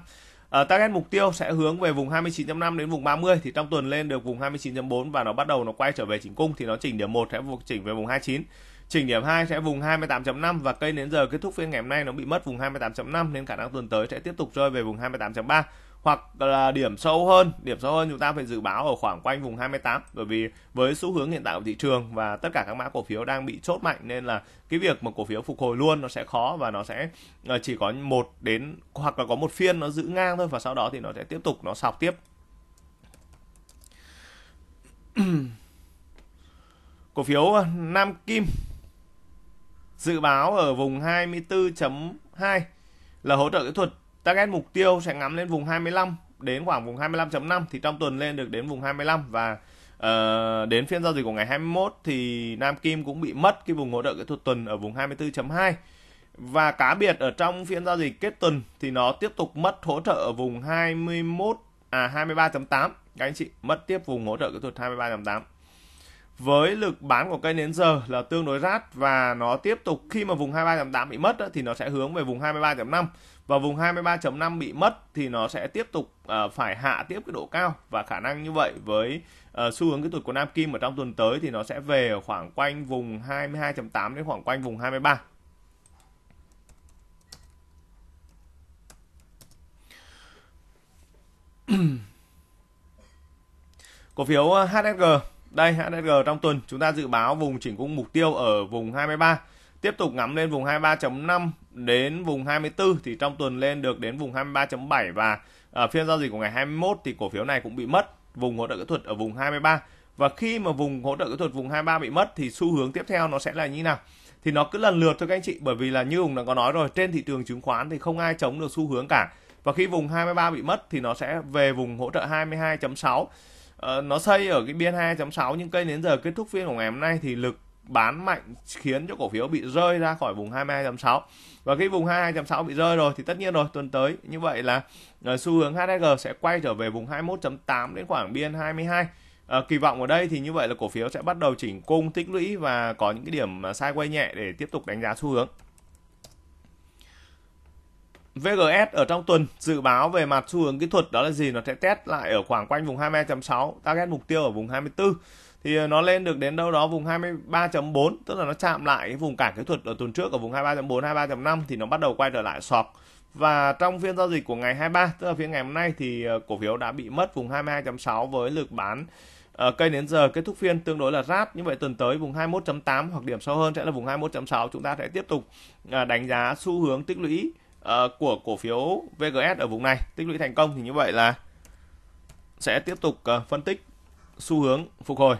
ờ, target mục tiêu sẽ hướng về vùng 29.5 đến vùng 30 thì trong tuần lên được vùng 29.4 và nó bắt đầu nó quay trở về chỉnh cung thì nó chỉnh điểm 1 sẽ vùng chỉnh về vùng 29 chỉnh điểm 2 sẽ vùng 28.5 và cây đến giờ kết thúc phiên ngày hôm nay nó bị mất vùng 28.5 nên khả năng tuần tới sẽ tiếp tục rơi về vùng 28.3 hoặc là điểm sâu hơn điểm sâu hơn chúng ta phải dự báo ở khoảng quanh vùng 28 bởi vì với xu hướng hiện tại của thị trường và tất cả các mã cổ phiếu đang bị chốt mạnh nên là cái việc mà cổ phiếu phục hồi luôn nó sẽ khó và nó sẽ ờ, chỉ có một đến hoặc là có một phiên nó giữ ngang thôi và sau đó thì nó sẽ tiếp tục nó sọc tiếp cổ phiếu ờ, Nam Kim dự báo ở vùng 24.2 là hỗ trợ kỹ thuật Target mục tiêu sẽ ngắm lên vùng 25 đến khoảng vùng 25.5 thì trong tuần lên được đến vùng 25 và uh, đến phiên giao dịch của ngày 21 thì Nam Kim cũng bị mất cái vùng hỗ trợ kỹ thuật tuần ở vùng 24.2 và cá biệt ở trong phiên giao dịch kết tuần thì nó tiếp tục mất hỗ trợ ở vùng 21 à 23.8 các anh chị mất tiếp vùng hỗ trợ kỹ thuật 23.8 với lực bán của cây nến giờ là tương đối rát và nó tiếp tục khi mà vùng 23.8 bị mất thì nó sẽ hướng về vùng 23.5 và vùng 23.5 bị mất thì nó sẽ tiếp tục ờ, phải hạ tiếp cái độ cao và khả năng như vậy với ờ, xu hướng kỹ thuật của Nam Kim ở trong tuần tới thì nó sẽ về ở khoảng quanh vùng 22.8 đến khoảng quanh vùng 23. cổ phiếu ờ, HSG đây HSG trong tuần chúng ta dự báo vùng chỉnh cung mục tiêu ở vùng 23 tiếp tục ngắm lên vùng 23.5 đến vùng 24 thì trong tuần lên được đến vùng 23.7 và ở à, phiên giao dịch của ngày 21 thì cổ phiếu này cũng bị mất vùng hỗ trợ kỹ thuật ở vùng 23 và khi mà vùng hỗ trợ kỹ thuật vùng 23 bị mất thì xu hướng tiếp theo nó sẽ là như thế nào thì nó cứ lần lượt thôi các anh chị bởi vì là như hùng đã có nói rồi trên thị trường chứng khoán thì không ai chống được xu hướng cả và khi vùng 23 bị mất thì nó sẽ về vùng hỗ trợ 22.6 Ờ, nó xây ở cái biên 2.6 nhưng cây đến giờ kết thúc phiên của ngày hôm nay thì lực bán mạnh khiến cho cổ phiếu bị rơi ra khỏi vùng 22.6 và cái vùng 22.6 bị rơi rồi thì tất nhiên rồi tuần tới như vậy là ờ, xu hướng HSG sẽ quay trở về vùng 21.8 đến khoảng biên 22 À, ờ, kỳ vọng ở đây thì như vậy là cổ phiếu sẽ bắt đầu chỉnh cung tích lũy và có những cái điểm sideways nhẹ để tiếp tục đánh giá xu hướng. VGS ở trong tuần dự báo về mặt xu hướng kỹ thuật đó là gì nó sẽ test lại ở khoảng quanh vùng 22.6 target mục tiêu ở vùng 24 thì ờ, nó lên được đến đâu đó vùng 23.4 tức là nó chạm lại cái vùng cản kỹ thuật ở tuần trước ở vùng 23.4 23.5 thì nó bắt đầu quay trở lại sọt và trong phiên giao dịch của ngày 23 tức là phiên ngày hôm nay thì ờ, cổ phiếu đã bị mất vùng 22.6 với lực bán uh, cây đến giờ kết thúc phiên tương đối là rát như vậy tuần tới vùng 21.8 hoặc điểm sâu hơn sẽ là vùng 21.6 chúng ta sẽ tiếp tục đánh giá xu hướng tích lũy uh, của cổ phiếu VGS ở vùng này tích lũy thành công thì như vậy là sẽ tiếp tục uh, phân tích xu hướng phục hồi.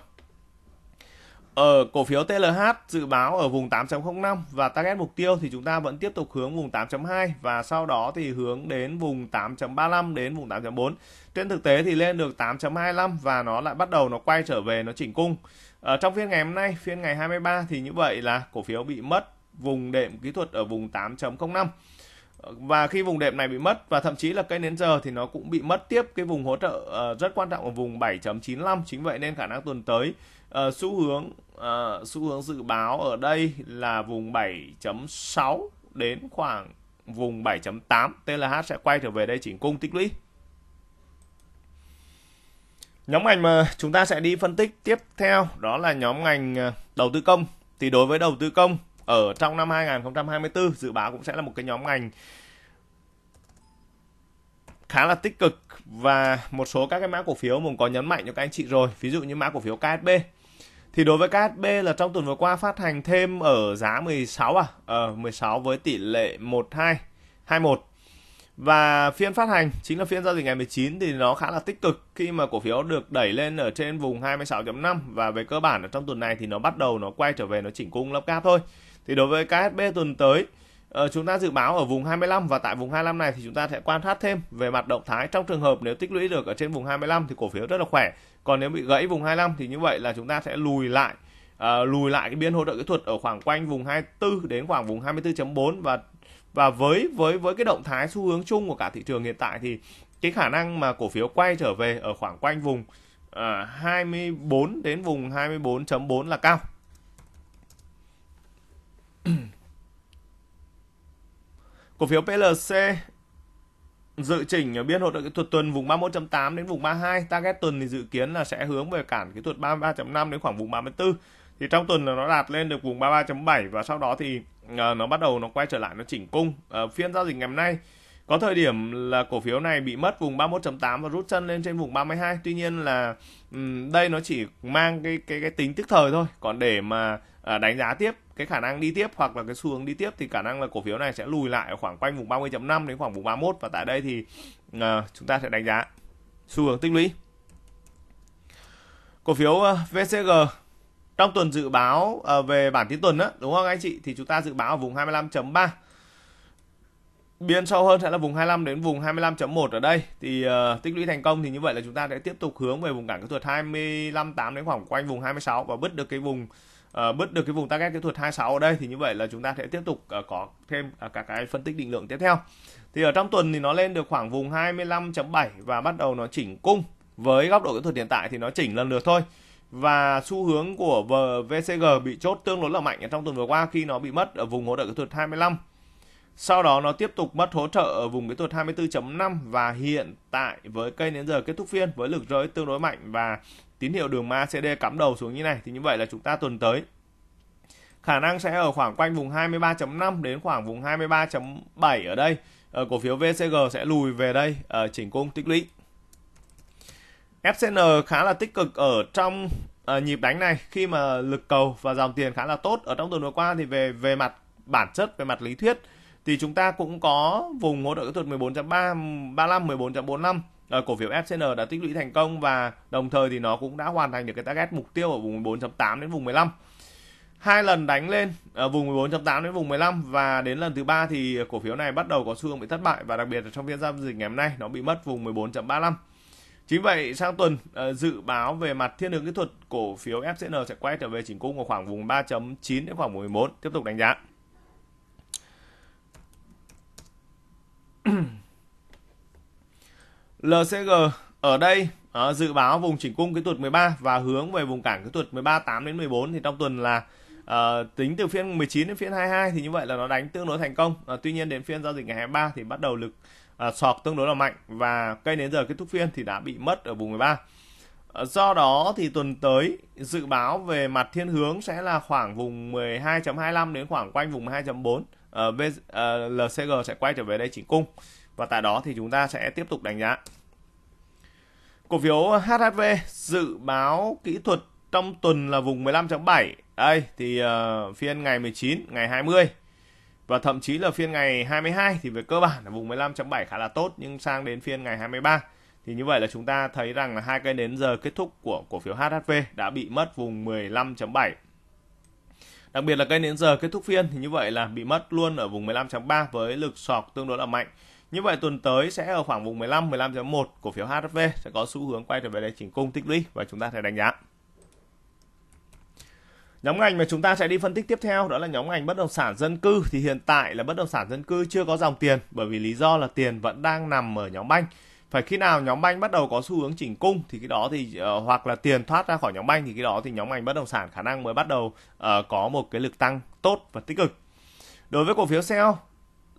Ở cổ phiếu TLH dự báo ở vùng 8.05 và target mục tiêu thì chúng ta vẫn tiếp tục hướng vùng 8.2 và sau đó thì hướng đến vùng 8.35 đến vùng 8.4. Trên thực tế thì lên được 8.25 và nó lại bắt đầu nó quay trở về nó chỉnh cung. Ở ờ, trong phiên ngày hôm nay, phiên ngày 23 thì như vậy là cổ phiếu bị mất vùng đệm kỹ thuật ở vùng 8.05 và khi vùng đệm này bị mất và thậm chí là cây nến giờ thì nó cũng bị mất tiếp cái vùng hỗ trợ uh, rất quan trọng ở vùng 7.95 chính vậy nên khả năng tuần tới uh, xu hướng uh, xu hướng dự báo ở đây là vùng 7.6 đến khoảng vùng 7.8 TLH sẽ quay trở về đây chỉnh cung tích lũy nhóm ngành mà chúng ta sẽ đi phân tích tiếp theo đó là nhóm ngành đầu tư công thì đối với đầu tư công ở trong năm 2024 dự báo cũng sẽ là một cái nhóm ngành khá là tích cực và một số các cái mã cổ phiếu mình có nhấn mạnh cho các anh chị rồi ví dụ như mã cổ phiếu KSB thì đối với KSB là trong tuần vừa qua phát hành thêm ở giá 16 à ờ, 16 với tỷ lệ 12 21 và phiên phát hành chính là phiên giao dịch ngày 19 thì nó khá là tích cực khi mà cổ phiếu được đẩy lên ở trên vùng 26.5 và về cơ bản ở trong tuần này thì nó bắt đầu nó quay trở về nó chỉnh cung lấp gáp thôi thì đối với KSB tuần tới ờ, chúng ta dự báo ở vùng 25 và tại vùng 25 này thì chúng ta sẽ quan sát thêm về mặt động thái trong trường hợp nếu tích lũy được ở trên vùng 25 thì cổ phiếu rất là khỏe còn nếu bị gãy vùng 25 thì như vậy là chúng ta sẽ lùi lại uh, lùi lại cái biên hỗ trợ kỹ thuật ở khoảng quanh vùng 24 đến khoảng vùng 24.4 và và với với với cái động thái xu hướng chung của cả thị trường hiện tại thì cái khả năng mà cổ phiếu quay trở về ở khoảng quanh vùng uh, ờ, 24 đến vùng 24.4 là cao cổ phiếu PLC dự chỉnh ở biên hỗ trợ kỹ thuật tuần vùng 31.8 đến vùng 32 target tuần thì dự kiến là sẽ hướng về cản kỹ thuật 33.5 đến khoảng vùng 34 thì trong tuần là nó đạt lên được vùng 33.7 và sau đó thì ờ, nó bắt đầu nó quay trở lại nó chỉnh cung ở ờ, phiên giao dịch ngày hôm nay có thời điểm là cổ phiếu này bị mất vùng 31.8 và rút chân lên trên vùng 32 tuy nhiên là đây nó chỉ mang cái cái cái tính tức thời thôi còn để mà Ờ, đánh giá tiếp cái khả năng đi tiếp hoặc là cái xu hướng đi tiếp thì khả năng là cổ phiếu này sẽ lùi lại khoảng quanh vùng 30.5 đến khoảng vùng 31 và tại đây thì uh, chúng ta sẽ đánh giá xu hướng tích lũy. Cổ phiếu ờ, VCG trong tuần dự báo về bản tiến tuần đó, đúng không anh chị thì chúng ta dự báo ở vùng 25.3 biên sâu hơn sẽ là vùng 25 đến vùng 25.1 ở đây thì uh, tích lũy thành công thì như vậy là chúng ta sẽ tiếp tục hướng về vùng cản kỹ thuật 25.8 đến khoảng quanh vùng 26 và bứt được cái vùng Ờ, bứt được cái vùng target kỹ thuật 26 ở đây thì như vậy là chúng ta sẽ tiếp tục ờ, có thêm uh, à, các cái phân tích định lượng tiếp theo. Thì ở trong tuần thì nó lên được khoảng vùng 25.7 và bắt đầu nó chỉnh cung với góc độ kỹ thuật hiện tại thì nó chỉnh lần lượt thôi. Và xu hướng của VCG bị chốt tương đối là mạnh trong tuần vừa qua khi nó bị mất ở vùng hỗ trợ kỹ thuật 25. Sau đó nó tiếp tục mất hỗ trợ ở vùng kỹ thuật 24.5 và hiện tại với cây đến giờ kết thúc phiên với lực rơi tương đối mạnh và tín hiệu đường ma CD cắm đầu xuống như này thì như vậy là chúng ta tuần tới khả năng sẽ ở khoảng quanh vùng 23.5 đến khoảng vùng 23.7 ở đây ở ờ, cổ phiếu VCG sẽ lùi về đây ở ờ, chỉnh cung tích lũy FCN khá là tích cực ở trong à, nhịp đánh này khi mà lực cầu và dòng tiền khá là tốt ở trong tuần vừa qua thì về về mặt bản chất về mặt lý thuyết thì chúng ta cũng có vùng hỗ trợ kỹ thuật 14.3 35 14.45 Ờ, cổ phiếu fcn đã tích lũy thành công và đồng thời thì nó cũng đã hoàn thành được cái target mục tiêu ở vùng 4.8 đến vùng 15 hai lần đánh lên ở vùng 14.8 đến vùng 15 và đến lần thứ ba thì cổ phiếu này bắt đầu có xu hướng bị thất bại và đặc biệt là trong phiên giao dịch ngày hôm nay nó bị mất vùng 14.35 Chính vậy sang tuần ờ, dự báo về mặt thiên đường kỹ thuật cổ phiếu FCN sẽ quay trở về chỉnh cung ở khoảng vùng 3.9 đến khoảng 14 tiếp tục đánh giá. LCG ở đây à, dự báo vùng chỉnh cung cái thuật 13 và hướng về vùng cản cái thuật 13 8 đến 14 thì trong tuần là à, tính từ phiên 19 đến phiên 22 thì như vậy là nó đánh tương đối thành công. À, tuy nhiên đến phiên giao dịch ngày 23 thì bắt đầu lực à, sọt tương đối là mạnh và cây đến giờ kết thúc phiên thì đã bị mất ở vùng 13. À, do đó thì tuần tới dự báo về mặt thiên hướng sẽ là khoảng vùng 12.25 đến khoảng quanh vùng 12 4 uh, à, LCG sẽ quay trở về đây chỉnh cung và tại đó thì chúng ta sẽ tiếp tục đánh giá. Cổ phiếu HHV dự báo kỹ thuật trong tuần là vùng 15.7. Đây thì uh, phiên ngày 19, ngày 20 và thậm chí là phiên ngày 22 thì về cơ bản là vùng 15.7 khá là tốt nhưng sang đến phiên ngày 23 thì như vậy là chúng ta thấy rằng là hai cây nến giờ kết thúc của cổ phiếu HHV đã bị mất vùng 15.7. Đặc biệt là cây nến giờ kết thúc phiên thì như vậy là bị mất luôn ở vùng 15.3 với lực sọc tương đối là mạnh. Như vậy tuần tới sẽ ở khoảng vùng 15, 15.1 cổ phiếu HSV sẽ có xu hướng quay trở về đây chỉnh cung tích lũy và chúng ta sẽ đánh giá. Nhóm ngành mà chúng ta sẽ đi phân tích tiếp theo đó là nhóm ngành bất động sản dân cư thì hiện tại là bất động sản dân cư chưa có dòng tiền bởi vì lý do là tiền vẫn đang nằm ở nhóm banh. Phải khi nào nhóm banh bắt đầu có xu hướng chỉnh cung thì cái đó thì uh, hoặc là tiền thoát ra khỏi nhóm banh thì cái đó thì nhóm ngành bất động sản khả năng mới bắt đầu uh, có một cái lực tăng tốt và tích cực. Đối với cổ phiếu sell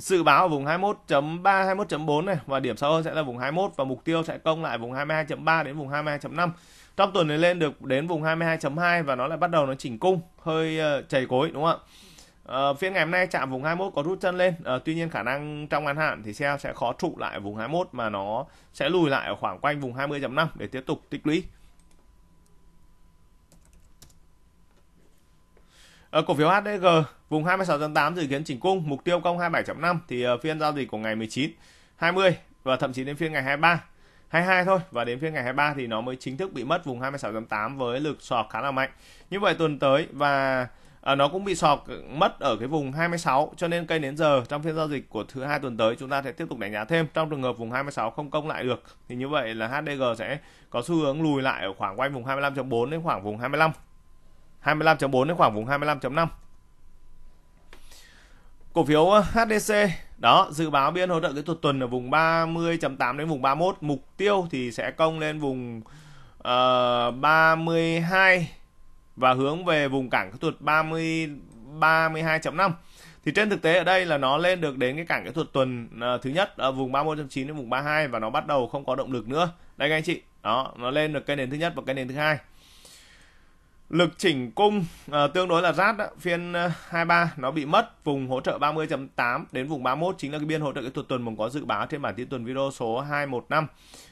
dự báo ở vùng 21.3, 21.4 này và điểm sâu hơn sẽ là vùng 21 và mục tiêu sẽ công lại vùng 22.3 đến vùng 22.5. Trong tuần này lên được đến vùng 22.2 và nó lại bắt đầu nó chỉnh cung, hơi ờ, chảy cối đúng không ạ? À, phiên ngày hôm nay chạm vùng 21 có rút chân lên, à, tuy nhiên khả năng trong ngắn hạn thì sell sẽ khó trụ lại vùng 21 mà nó sẽ lùi lại ở khoảng quanh vùng 20.5 để tiếp tục tích lũy. Ở cổ phiếu HDG vùng 26.8 dự kiến chỉnh cung, mục tiêu công 27.5 thì phiên giao dịch của ngày 19, 20 và thậm chí đến phiên ngày 23 22 thôi và đến phiên ngày 23 thì nó mới chính thức bị mất vùng 26.8 với lực sọt khá là mạnh. Như vậy tuần tới và à, nó cũng bị sọt mất ở cái vùng 26 cho nên cây đến giờ trong phiên giao dịch của thứ hai tuần tới chúng ta sẽ tiếp tục đánh giá thêm trong trường hợp vùng 26 không công lại được thì như vậy là HDG sẽ có xu hướng lùi lại ở khoảng quanh vùng 25.4 đến khoảng vùng 25 25.4 đến khoảng vùng 25.5 cổ phiếu ờ, HDC đó dự báo biên hỗ trợ kỹ thuật tuần ở vùng 30.8 đến vùng 31 mục tiêu thì sẽ công lên vùng uh, ờ, 32 và hướng về vùng cản kỹ thuật 30 32.5 thì trên thực tế ở đây là nó lên được đến cái cản kỹ thuật tuần uh, thứ nhất ở vùng 31.9 đến vùng 32 và nó bắt đầu không có động lực nữa đây các anh chị đó nó lên được cây nền thứ nhất và cây nền thứ hai lực chỉnh cung à, tương đối là rát đó, phiên 23 à, nó bị mất vùng hỗ trợ 30.8 đến vùng 31 chính là cái biên hỗ trợ cái tuần tuần mình có dự báo trên bản tin tuần video số 215.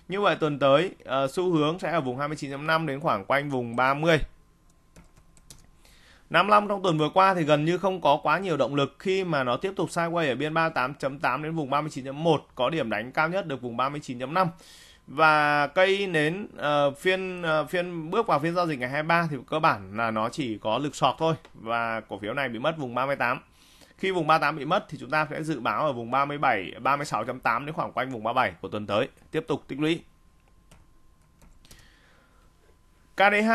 Như vậy tuần tới à, xu hướng sẽ ở vùng 29.5 đến khoảng quanh vùng 30. Nam Long trong tuần vừa qua thì gần như không có quá nhiều động lực khi mà nó tiếp tục sideways ở biên 38.8 đến vùng 39.1 có điểm đánh cao nhất được vùng 39.5 và cây nến uh, phiên uh, phiên bước vào phiên giao dịch ngày 23 thì cơ bản là nó chỉ có lực sọt thôi và cổ phiếu này bị mất vùng 38. Khi vùng 38 bị mất thì chúng ta sẽ dự báo ở vùng 37 36.8 đến khoảng quanh vùng 37 của tuần tới, tiếp tục tích lũy. KDH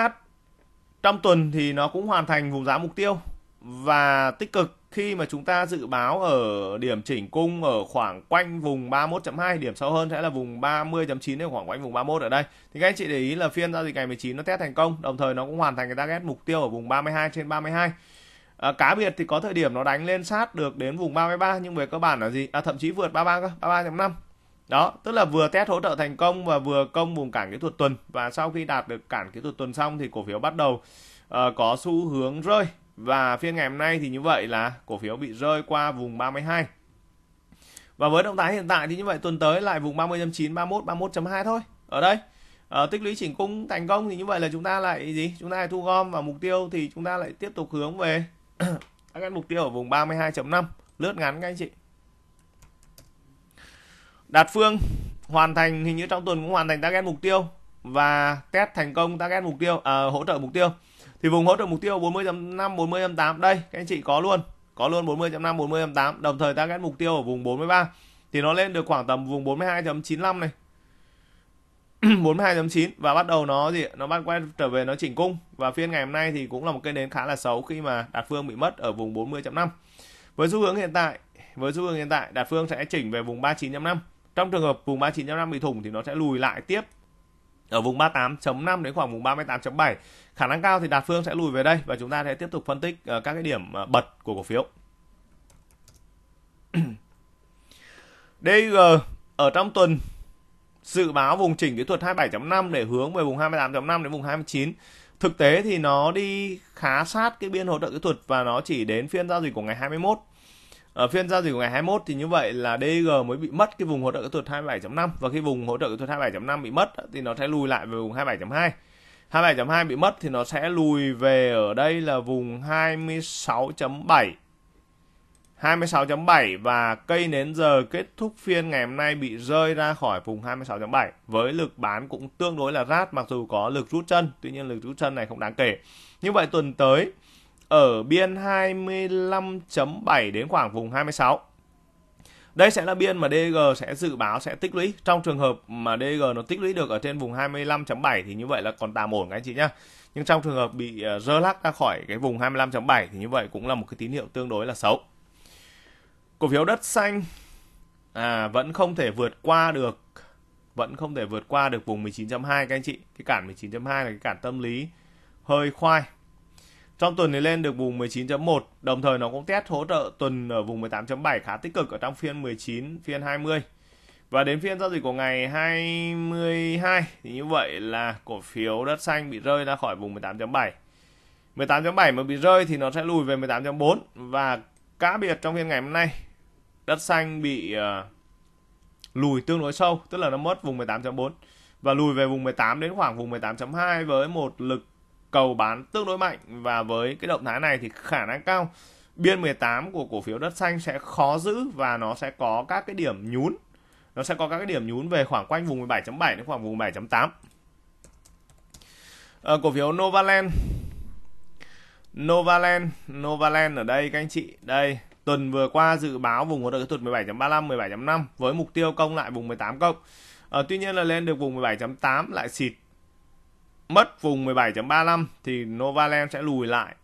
trong tuần thì nó cũng hoàn thành vùng giá mục tiêu và tích cực khi mà chúng ta dự báo ở điểm chỉnh cung ở khoảng quanh vùng 31.2 điểm sâu hơn sẽ là vùng 30.9 đến khoảng quanh vùng 31 ở đây thì các anh chị để ý là phiên giao dịch ngày 19 nó test thành công đồng thời nó cũng hoàn thành cái target mục tiêu ở vùng 32 trên 32 à, cá biệt thì có thời điểm nó đánh lên sát được đến vùng 33 nhưng về cơ bản là gì à, thậm chí vượt 33 cơ 33.5 đó tức là vừa test hỗ trợ thành công và vừa công vùng cản kỹ thuật tuần và sau khi đạt được cản kỹ thuật tuần xong thì cổ phiếu bắt đầu uh, có xu hướng rơi và phiên ngày hôm nay thì như vậy là cổ phiếu bị rơi qua vùng 32. Và với động thái hiện tại thì như vậy tuần tới lại vùng 30.9, 31, 31.2 thôi. Ở đây uh, tích lũy chỉnh cung thành công thì như vậy là chúng ta lại gì? Chúng ta lại thu gom và mục tiêu thì chúng ta lại tiếp tục hướng về các mục tiêu ở vùng 32.5 lướt ngắn các anh chị. Đạt Phương hoàn thành hình như trong tuần cũng hoàn thành target mục tiêu và test thành công target mục tiêu à, hỗ trợ mục tiêu thì vùng hỗ trợ mục tiêu 40.5 40.8 đây các anh chị có luôn có luôn 40.5 40.8 đồng thời ta target mục tiêu ở vùng 43 thì nó lên được khoảng tầm vùng 42.95 này 42.9 và bắt đầu nó gì nó bắt quay trở về nó chỉnh cung và phiên ngày hôm nay thì cũng là một cây nến khá là xấu khi mà đạt phương bị mất ở vùng 40.5 với xu hướng hiện tại với xu hướng hiện tại đạt phương sẽ chỉnh về vùng 39.5 trong trường hợp vùng 39.5 bị thủng thì nó sẽ lùi lại tiếp ở vùng 38.5 đến khoảng vùng 38.7 khả năng cao thì đạt phương sẽ lùi về đây và chúng ta sẽ tiếp tục phân tích ờ, các cái điểm ờ, bật của cổ phiếu DG ở trong tuần dự báo vùng chỉnh kỹ thuật 27.5 để hướng về vùng 28.5 đến vùng 29 thực tế thì nó đi khá sát cái biên hỗ trợ kỹ thuật và nó chỉ đến phiên giao dịch của ngày 21 ở ờ, phiên giao dịch của ngày 21 thì như vậy là DG mới bị mất cái vùng hỗ trợ kỹ thuật 27.5 và khi vùng hỗ trợ kỹ thuật 27.5 bị mất thì nó sẽ lùi lại về vùng 27.2 27.2 bị mất thì nó sẽ lùi về ở đây là vùng 26.7 26.7 và cây nến giờ kết thúc phiên ngày hôm nay bị rơi ra khỏi vùng 26.7 với lực bán cũng tương đối là rát mặc dù có lực rút chân, tuy nhiên lực rút chân này không đáng kể. Như vậy tuần tới ở biên 25.7 đến khoảng vùng 26. Đây sẽ là biên mà DG sẽ dự báo sẽ tích lũy. Trong trường hợp mà DG nó tích lũy được ở trên vùng 25.7 thì như vậy là còn tạm ổn các anh chị nhá. Nhưng trong trường hợp bị ờ, rơ lắc ra khỏi cái vùng 25.7 thì như vậy cũng là một cái tín hiệu tương đối là xấu. Cổ phiếu đất xanh à, vẫn không thể vượt qua được vẫn không thể vượt qua được vùng 19.2 các anh chị. Cái cản 19.2 là cái cản tâm lý hơi khoai trong tuần này lên được vùng 19.1, đồng thời nó cũng test hỗ trợ tuần ở vùng 18.7 khá tích cực ở trong phiên 19, phiên 20. Và đến phiên giao dịch của ngày 22 thì như vậy là cổ phiếu đất xanh bị rơi ra khỏi vùng 18.7. 18.7 mà bị rơi thì nó sẽ lùi về 18.4 và cá biệt trong phiên ngày hôm nay đất xanh bị uh, lùi tương đối sâu, tức là nó mất vùng 18.4 và lùi về vùng 18 đến khoảng vùng 18.2 với một lực cầu bán tương đối mạnh và với cái động thái này thì khả năng cao biên 18 của cổ phiếu đất xanh sẽ khó giữ và nó sẽ có các cái điểm nhún nó sẽ có các cái điểm nhún về khoảng quanh vùng 17.7 đến khoảng vùng 7.8 à, ờ, cổ phiếu Novaland Novaland Novaland ở đây các anh chị đây tuần vừa qua dự báo vùng hỗ trợ kỹ thuật 17.35 17.5 với mục tiêu công lại vùng 18 cộng à, tuy nhiên là lên được vùng 17.8 lại xịt mất vùng 17.35 thì Novaland sẽ lùi lại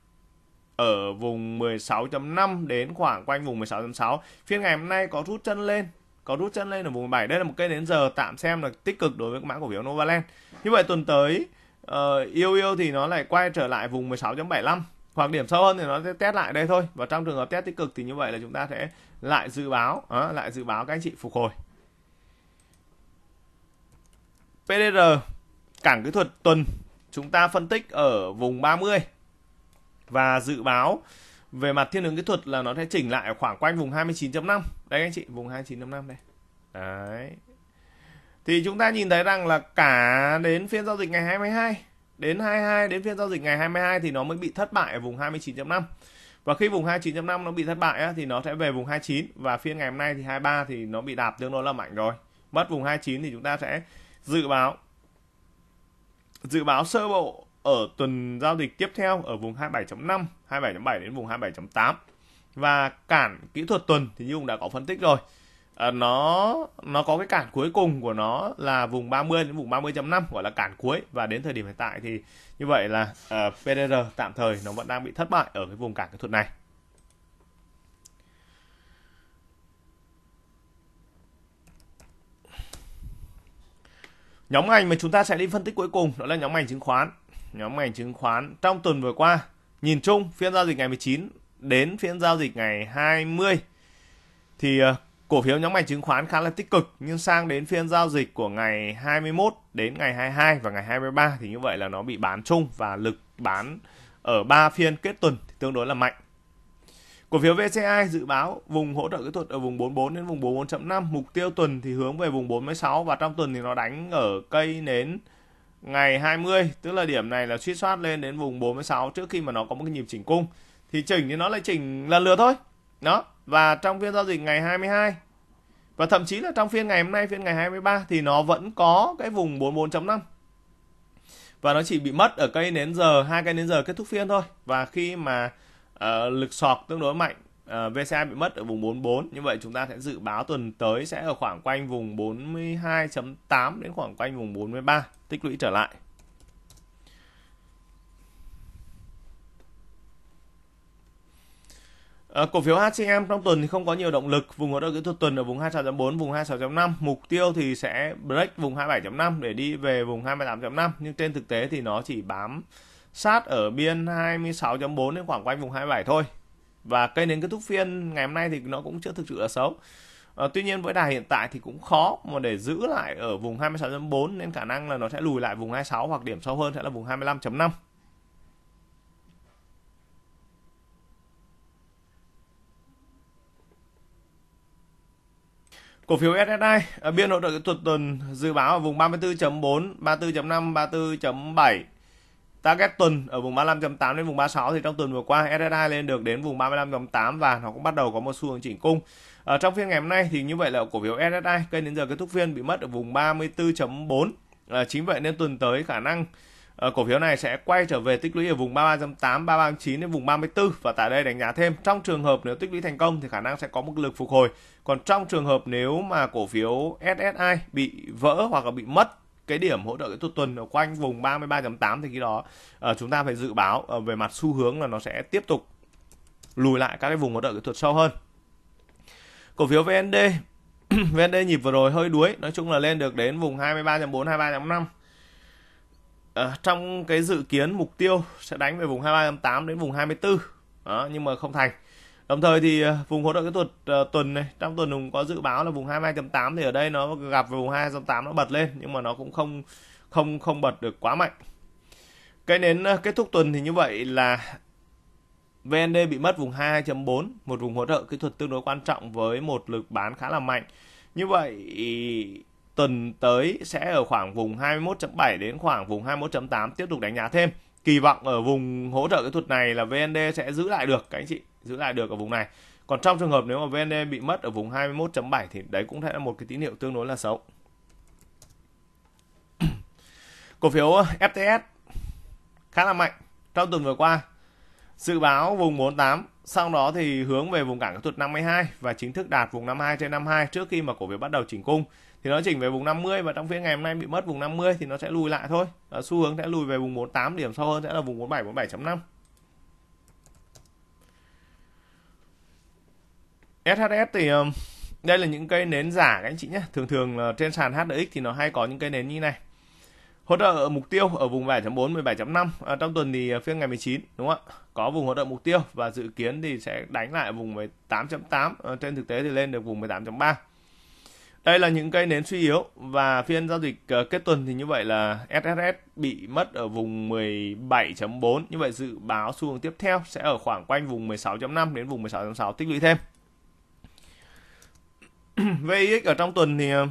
ở vùng 16.5 đến khoảng quanh vùng 16.6. Phiên ngày hôm nay có rút chân lên, có rút chân lên ở vùng 17. Đây là một cây đến giờ tạm xem là tích cực đối với mã cổ phiếu Novaland. Như vậy tuần tới uh, yêu yêu thì nó lại quay trở lại vùng 16.75 hoặc điểm sâu hơn thì nó sẽ test lại đây thôi và trong trường hợp test tích cực thì như vậy là chúng ta sẽ lại dự báo uh, lại dự báo các anh chị phục hồi PDR cảng kỹ thuật tuần chúng ta phân tích ở vùng 30 và dự báo về mặt thiên hướng kỹ thuật là nó sẽ chỉnh lại ở khoảng quanh vùng 29.5 đây anh chị vùng 29.5 đây đấy thì chúng ta nhìn thấy rằng là cả đến phiên giao dịch ngày 22 đến 22 đến phiên giao dịch ngày 22 thì nó mới bị thất bại ở vùng 29.5 và khi vùng 29.5 nó bị thất bại á, thì nó sẽ về vùng 29 và phiên ngày hôm nay thì 23 thì nó bị đạp tương đối là mạnh rồi mất vùng 29 thì chúng ta sẽ dự báo Dự báo sơ bộ ở tuần giao dịch tiếp theo ở vùng 27.5, 27.7 đến vùng 27.8 và cản kỹ thuật tuần thì như cũng đã có phân tích rồi à, nó nó có cái cản cuối cùng của nó là vùng 30 đến vùng 30.5 gọi là cản cuối và đến thời điểm hiện tại thì như vậy là uh, à, PDR tạm thời nó vẫn đang bị thất bại ở cái vùng cản kỹ thuật này Nhóm ngành mà chúng ta sẽ đi phân tích cuối cùng đó là nhóm ngành chứng khoán. Nhóm ngành chứng khoán trong tuần vừa qua, nhìn chung phiên giao dịch ngày 19 đến phiên giao dịch ngày 20 thì ờ, cổ phiếu nhóm ngành chứng khoán khá là tích cực nhưng sang đến phiên giao dịch của ngày 21 đến ngày 22 và ngày 23 thì như vậy là nó bị bán chung và lực bán ở 3 phiên kết tuần tương đối là mạnh. Cổ phiếu VCI dự báo vùng hỗ trợ kỹ thuật ở vùng 44 đến vùng 44.5, mục tiêu tuần thì hướng về vùng 46 và trong tuần thì nó đánh ở cây nến ngày 20, tức là điểm này là suy soát lên đến vùng 46 trước khi mà nó có một cái nhịp chỉnh cung. Thì chỉnh thì nó lại chỉnh lần lượt thôi. Đó, và trong phiên giao dịch ngày 22 và thậm chí là trong phiên ngày hôm nay phiên ngày 23 thì nó vẫn có cái vùng 44.5 và nó chỉ bị mất ở cây nến giờ hai cây nến giờ kết thúc phiên thôi và khi mà Ờ, lực sọc tương đối mạnh uh, VCA bị mất ở vùng 44 như vậy chúng ta sẽ dự báo tuần tới sẽ ở khoảng quanh vùng 42.8 đến khoảng quanh vùng 43 tích lũy trở lại À, cổ phiếu HCM trong tuần thì không có nhiều động lực, vùng hỗ trợ kỹ thuật tuần ở vùng 26.4, vùng 26.5, mục tiêu thì sẽ break vùng 27.5 để đi về vùng 28.5 nhưng trên thực tế thì nó chỉ bám sát ở biên 26.4 đến khoảng quanh vùng 27 thôi và cây nến kết thúc phiên ngày hôm nay thì nó cũng chưa thực sự là xấu à, tuy nhiên với đà hiện tại thì cũng khó mà để giữ lại ở vùng 26.4 nên khả năng là nó sẽ lùi lại vùng 26 hoặc điểm sâu hơn sẽ là vùng 25.5 Cổ phiếu SSI ở ờ, biên hỗ trợ kỹ thuật tuần dự báo ở vùng 34.4, 34.5, 34.7 Target tuần ở vùng 35.8 đến vùng 36 thì trong tuần vừa qua SSI lên được đến vùng 35.8 và nó cũng bắt đầu có một xu hướng chỉnh cung. Ở trong phiên ngày hôm nay thì như vậy là cổ phiếu SSI kênh đến giờ kết thúc phiên bị mất ở vùng 34.4. À, ờ, chính vậy nên tuần tới khả năng à, cổ phiếu này sẽ quay trở về tích lũy ở vùng 33.8, 33.9 đến vùng 34 và tại đây đánh giá thêm trong trường hợp nếu tích lũy thành công thì khả năng sẽ có một lực phục hồi. Còn trong trường hợp nếu mà cổ phiếu SSI bị vỡ hoặc là bị mất cái điểm hỗ trợ kỹ thuật tuần ở quanh vùng 33.8 thì khi đó uh, chúng ta phải dự báo uh, về mặt xu hướng là nó sẽ tiếp tục lùi lại các cái vùng hỗ trợ kỹ thuật sâu hơn cổ phiếu VND VND nhịp vừa rồi hơi đuối nói chung là lên được đến vùng 23.4 23.5 À, trong cái dự kiến mục tiêu sẽ đánh về vùng 23.8 đến vùng 24 đó, nhưng mà không thành Đồng thời thì ờ, vùng hỗ trợ kỹ thuật ờ, tuần này, trong tuần cũng có dự báo là vùng 22.8 thì ở đây nó gặp vùng 22.8 nó bật lên nhưng mà nó cũng không không không bật được quá mạnh. Cái nến ờ, kết thúc tuần thì như vậy là VND bị mất vùng 22.4, một vùng hỗ trợ kỹ thuật tương đối quan trọng với một lực bán khá là mạnh. Như vậy tuần tới sẽ ở khoảng vùng 21.7 đến khoảng vùng 21.8 tiếp tục đánh giá thêm. Kỳ vọng ở vùng hỗ trợ kỹ thuật này là VND sẽ giữ lại được các anh chị giữ lại được ở vùng này. Còn trong trường hợp nếu mà VND bị mất ở vùng 21.7 thì đấy cũng sẽ là một cái tín hiệu tương đối là xấu. Cổ phiếu FTS khá là mạnh trong tuần vừa qua. Dự báo vùng 48, sau đó thì hướng về vùng cản kỹ thuật 52 và chính thức đạt vùng 52 trên 52 trước khi mà cổ phiếu bắt đầu chỉnh cung. Thì nó chỉnh về vùng 50 và trong phiên ngày hôm nay bị mất vùng 50 thì nó sẽ lùi lại thôi. Và xu hướng sẽ lùi về vùng 48 điểm sâu hơn sẽ là vùng 47 47.5. SHS thì um, đây là những cây nến giả các anh chị nhé thường thường là trên sàn HDX thì nó hay có những cây nến như này hỗ trợ mục tiêu ở vùng 7.4 17.5 à, trong tuần thì à, phiên ngày 19 đúng không ạ có vùng hỗ trợ mục tiêu và dự kiến thì sẽ đánh lại vùng 18.8 à, trên thực tế thì lên được vùng 18.3 đây là những cây nến suy yếu và phiên giao dịch à, kết tuần thì như vậy là SSS bị mất ở vùng 17.4 như vậy dự báo xu hướng tiếp theo sẽ ở khoảng quanh vùng 16.5 đến vùng 16.6 tích lũy thêm VIX ở trong tuần thì ờ,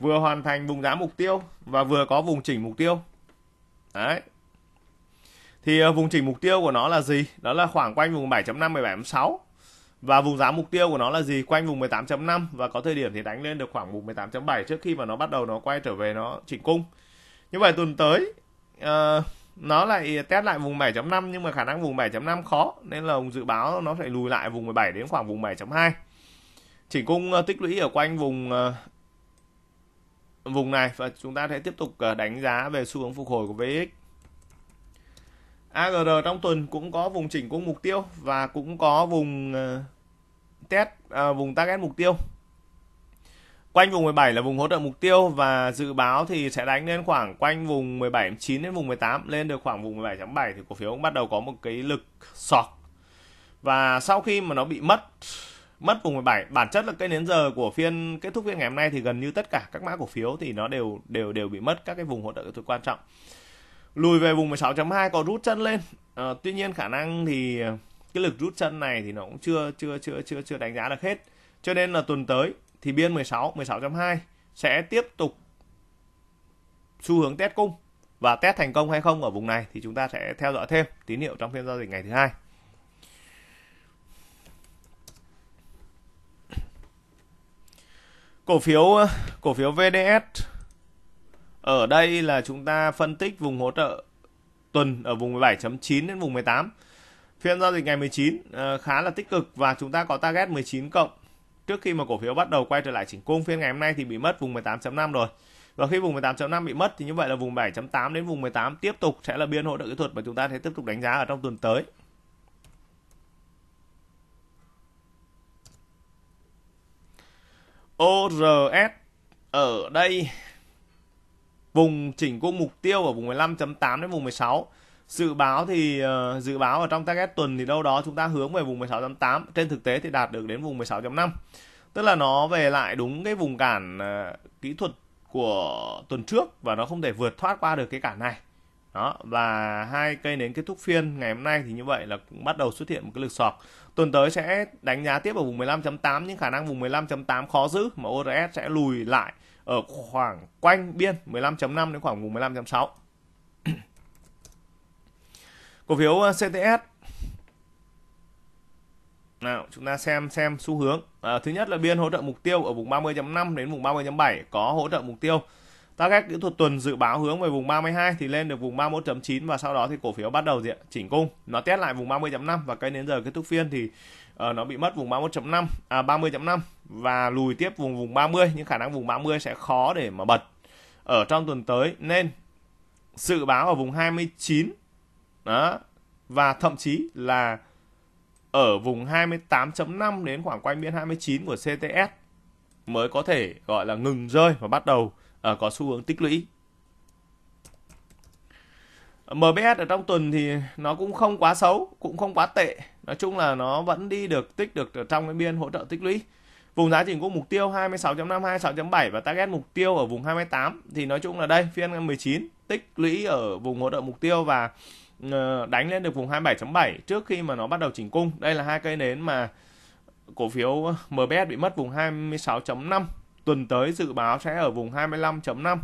vừa hoàn thành vùng giá mục tiêu và vừa có vùng chỉnh mục tiêu. Đấy. Thì ờ, vùng chỉnh mục tiêu của nó là gì? Đó là khoảng quanh vùng 7.5 17.6 và vùng giá mục tiêu của nó là gì? Quanh vùng 18.5 và có thời điểm thì đánh lên được khoảng vùng 18.7 trước khi mà nó bắt đầu nó quay trở về nó chỉnh cung. Như vậy tuần tới uh, nó lại test lại vùng 7.5 nhưng mà khả năng vùng 7.5 khó nên là ông dự báo nó sẽ lùi lại vùng 17 đến khoảng vùng 7.2 chỉ cung ờ, tích lũy ở quanh vùng ờ, vùng này và chúng ta sẽ tiếp tục ờ, đánh giá về xu hướng phục hồi của VX. AGR trong tuần cũng có vùng chỉnh cung mục tiêu và cũng có vùng test vùng target mục tiêu. Quanh vùng 17 là vùng hỗ trợ mục tiêu và dự báo thì sẽ đánh lên khoảng quanh vùng 17.9 đến vùng 18 lên được khoảng vùng 17.7 thì cổ phiếu cũng bắt đầu có một cái lực sọt. Và sau khi mà nó bị mất mất vùng 17 bản chất là cái đến giờ của phiên kết thúc phiên ngày hôm nay thì gần như tất cả các mã cổ phiếu thì nó đều đều đều bị mất các cái vùng hỗ trợ kỹ thuật quan trọng lùi về vùng 16.2 có rút chân lên à, tuy nhiên khả năng thì cái lực rút chân này thì nó cũng chưa chưa chưa chưa chưa đánh giá được hết cho nên là tuần tới thì biên 16 16.2 sẽ tiếp tục xu hướng test cung và test thành công hay không ở vùng này thì chúng ta sẽ theo dõi thêm tín hiệu trong phiên giao dịch ngày thứ hai cổ phiếu ờ, cổ phiếu VDS ở đây là chúng ta phân tích vùng hỗ trợ tuần ở vùng 17.9 đến vùng 18 phiên giao dịch ngày 19 ờ, khá là tích cực và chúng ta có target 19 cộng trước khi mà cổ phiếu bắt đầu quay trở lại chỉnh cung phiên ngày hôm nay thì bị mất vùng 18.5 rồi và khi vùng 18.5 bị mất thì như vậy là vùng 7.8 đến vùng 18 tiếp tục sẽ là biên hỗ trợ kỹ thuật mà chúng ta sẽ tiếp tục đánh giá ở trong tuần tới ORS ở đây vùng chỉnh cung mục tiêu ở vùng 15.8 đến vùng 16. Dự báo thì uh, dự báo ở trong target tuần thì đâu đó chúng ta hướng về vùng 16.8, trên thực tế thì đạt được đến vùng 16.5. Tức là nó về lại đúng cái vùng cản uh, kỹ thuật của tuần trước và nó không thể vượt thoát qua được cái cản này đó và hai cây nến kết thúc phiên ngày hôm nay thì như vậy là cũng bắt đầu xuất hiện một cái lực sọt tuần tới sẽ đánh giá tiếp ở vùng 15.8 nhưng khả năng vùng 15.8 khó giữ mà ORS sẽ lùi lại ở khoảng quanh biên 15.5 đến khoảng vùng 15.6 cổ phiếu ờ, CTS nào chúng ta xem xem xu hướng à, thứ nhất là biên hỗ trợ mục tiêu ở vùng 30.5 đến vùng 30.7 có hỗ trợ mục tiêu các các kỹ thuật tuần dự báo hướng về vùng 32 thì lên được vùng 31.9 và sau đó thì cổ phiếu bắt đầu diện chỉnh cung. Nó test lại vùng 30.5 và cây đến giờ kết thúc phiên thì uh, nó bị mất vùng 31.5 à 30.5 và lùi tiếp vùng vùng 30 nhưng khả năng vùng 30 sẽ khó để mà bật ở trong tuần tới nên dự báo ở vùng 29 đó và thậm chí là ở vùng 28.5 đến khoảng quanh biên 29 của CTS mới có thể gọi là ngừng rơi và bắt đầu Ờ, có xu hướng tích lũy. MBS ở trong tuần thì nó cũng không quá xấu, cũng không quá tệ. Nói chung là nó vẫn đi được tích được ở trong cái biên hỗ trợ tích lũy. Vùng giá chỉnh của mục tiêu 26.5 26.7 và target mục tiêu ở vùng 28 thì nói chung là đây phiên 19 tích lũy ở vùng hỗ trợ mục tiêu và ờ, đánh lên được vùng 27.7 trước khi mà nó bắt đầu chỉnh cung. Đây là hai cây nến mà cổ phiếu MBS bị mất vùng 26.5 tuần tới dự báo sẽ ở vùng 25.5.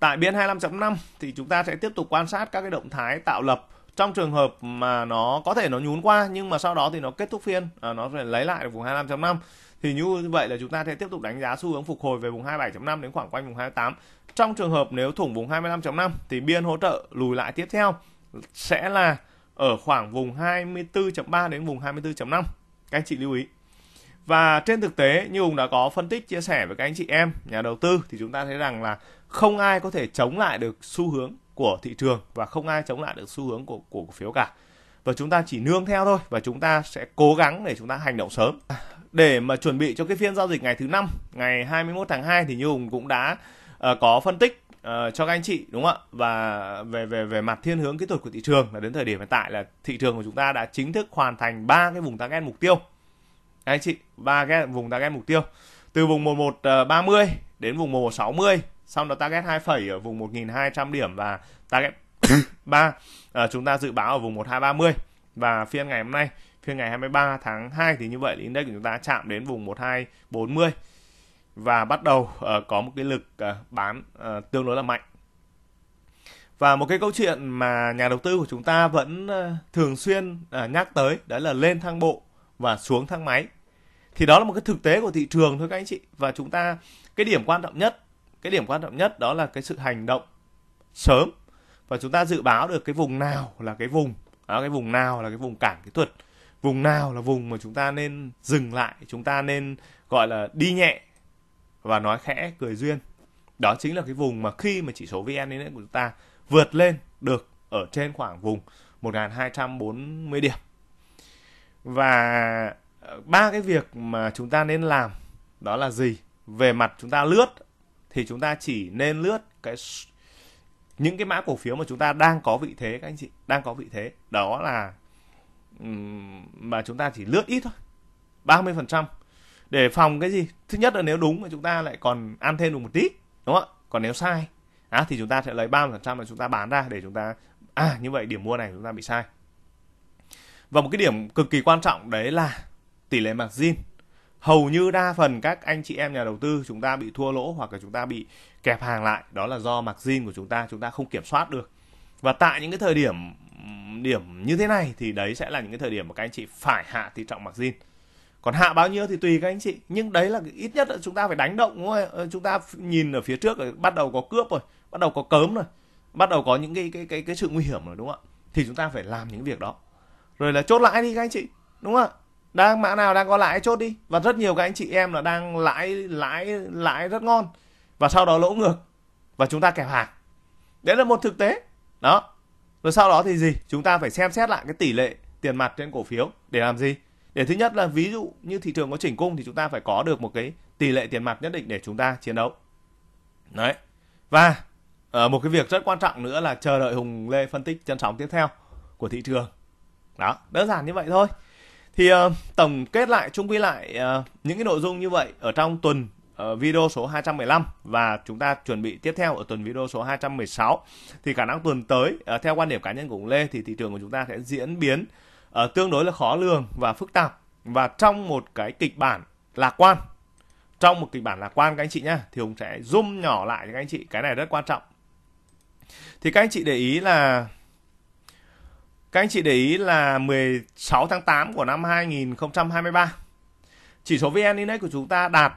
Tại biên 25.5 thì chúng ta sẽ tiếp tục quan sát các cái động thái tạo lập trong trường hợp mà nó có thể nó nhún qua nhưng mà sau đó thì nó kết thúc phiên à, nó sẽ lấy lại được vùng 25.5 thì như vậy là chúng ta sẽ tiếp tục đánh giá xu hướng phục hồi về vùng 27.5 đến khoảng quanh vùng 28. Trong trường hợp nếu thủng vùng 25.5 thì biên hỗ trợ lùi lại tiếp theo sẽ là ở khoảng vùng 24.3 đến vùng 24.5. Các anh chị lưu ý. Và trên thực tế như Hùng đã có phân tích chia sẻ với các anh chị em nhà đầu tư thì chúng ta thấy rằng là không ai có thể chống lại được xu hướng của thị trường và không ai chống lại được xu hướng của của cổ phiếu cả. Và chúng ta chỉ nương theo thôi và chúng ta sẽ cố gắng để chúng ta hành động sớm. Để mà chuẩn bị cho cái phiên giao dịch ngày thứ năm ngày 21 tháng 2 thì như Hùng cũng đã uh, có phân tích uh, cho các anh chị đúng không ạ? Và về về về mặt thiên hướng kỹ thuật của thị trường là đến thời điểm hiện tại là thị trường của chúng ta đã chính thức hoàn thành ba cái vùng tăng target mục tiêu anh chị ba ghét vùng target mục tiêu. Từ vùng 1130 ờ, đến vùng 1160, xong đó target 2 phẩy ở vùng 1200 điểm và target 3 à, ờ, chúng ta dự báo ở vùng 1230 và phiên ngày hôm nay, phiên ngày 23 tháng 2 thì như vậy index của chúng ta chạm đến vùng 1240 và bắt đầu uh, có một cái lực uh, bán uh, tương đối là mạnh. Và một cái câu chuyện mà nhà đầu tư của chúng ta vẫn uh, thường xuyên uh, nhắc tới đó là lên thang bộ và xuống thang máy thì đó là một cái thực tế của thị trường thôi các anh chị và chúng ta cái điểm quan trọng nhất cái điểm quan trọng nhất đó là cái sự hành động sớm và chúng ta dự báo được cái vùng nào là cái vùng đó, cái vùng nào là cái vùng cản kỹ thuật vùng nào là vùng mà chúng ta nên dừng lại chúng ta nên gọi là đi nhẹ và nói khẽ cười duyên đó chính là cái vùng mà khi mà chỉ số vn index của chúng ta vượt lên được ở trên khoảng vùng 1240 điểm và ba cái việc mà chúng ta nên làm đó là gì về mặt chúng ta lướt thì chúng ta chỉ nên lướt cái những cái mã cổ phiếu mà chúng ta đang có vị thế các anh chị đang có vị thế đó là mà chúng ta chỉ lướt ít thôi 30 phần trăm để phòng cái gì thứ nhất là nếu đúng thì chúng ta lại còn ăn thêm được một tí đúng không ạ còn nếu sai á thì chúng ta sẽ lấy 30 phần trăm là chúng ta bán ra để chúng ta à như vậy điểm mua này chúng ta bị sai và một cái điểm cực kỳ quan trọng đấy là tỷ lệ margin hầu như đa phần các anh chị em nhà đầu tư chúng ta bị thua lỗ hoặc là chúng ta bị kẹp hàng lại đó là do margin của chúng ta chúng ta không kiểm soát được và tại những cái thời điểm điểm như thế này thì đấy sẽ là những cái thời điểm mà các anh chị phải hạ tỷ trọng margin còn hạ bao nhiêu thì tùy các anh chị nhưng đấy là ít nhất là chúng ta phải đánh động đúng không? Ờ, chúng ta nhìn ở phía trước rồi bắt đầu có cướp rồi bắt đầu có cớm rồi bắt đầu có những cái cái cái cái sự nguy hiểm rồi đúng không ạ thì chúng ta phải làm những việc đó rồi là chốt lại đi các anh chị đúng không ạ đang mã nào đang có lãi chốt đi và rất nhiều các anh chị em là đang lãi lãi lãi rất ngon và sau đó lỗ ngược và chúng ta kẹp hàng đấy là một thực tế đó rồi sau đó thì gì chúng ta phải xem xét lại cái tỷ lệ tiền mặt trên cổ phiếu để làm gì để thứ nhất là ví dụ như thị trường có chỉnh cung thì chúng ta phải có được một cái tỷ lệ tiền mặt nhất định để chúng ta chiến đấu đấy và ờ, một cái việc rất quan trọng nữa là chờ đợi hùng lê phân tích chân sóng tiếp theo của thị trường đó đơn giản như vậy thôi thì uh, tổng kết lại chung quy lại uh, những cái nội dung như vậy ở trong tuần uh, video số 215 và chúng ta chuẩn bị tiếp theo ở tuần video số 216 thì khả năng tuần tới uh, theo quan điểm cá nhân của Lê thì thị trường của chúng ta sẽ diễn biến uh, tương đối là khó lường và phức tạp và trong một cái kịch bản lạc quan trong một kịch bản lạc quan các anh chị nhá thì hùng sẽ zoom nhỏ lại cho các anh chị cái này rất quan trọng thì các anh chị để ý là các anh chị để ý là 16 tháng 8 của năm 2023. Chỉ số VN Index của chúng ta đạt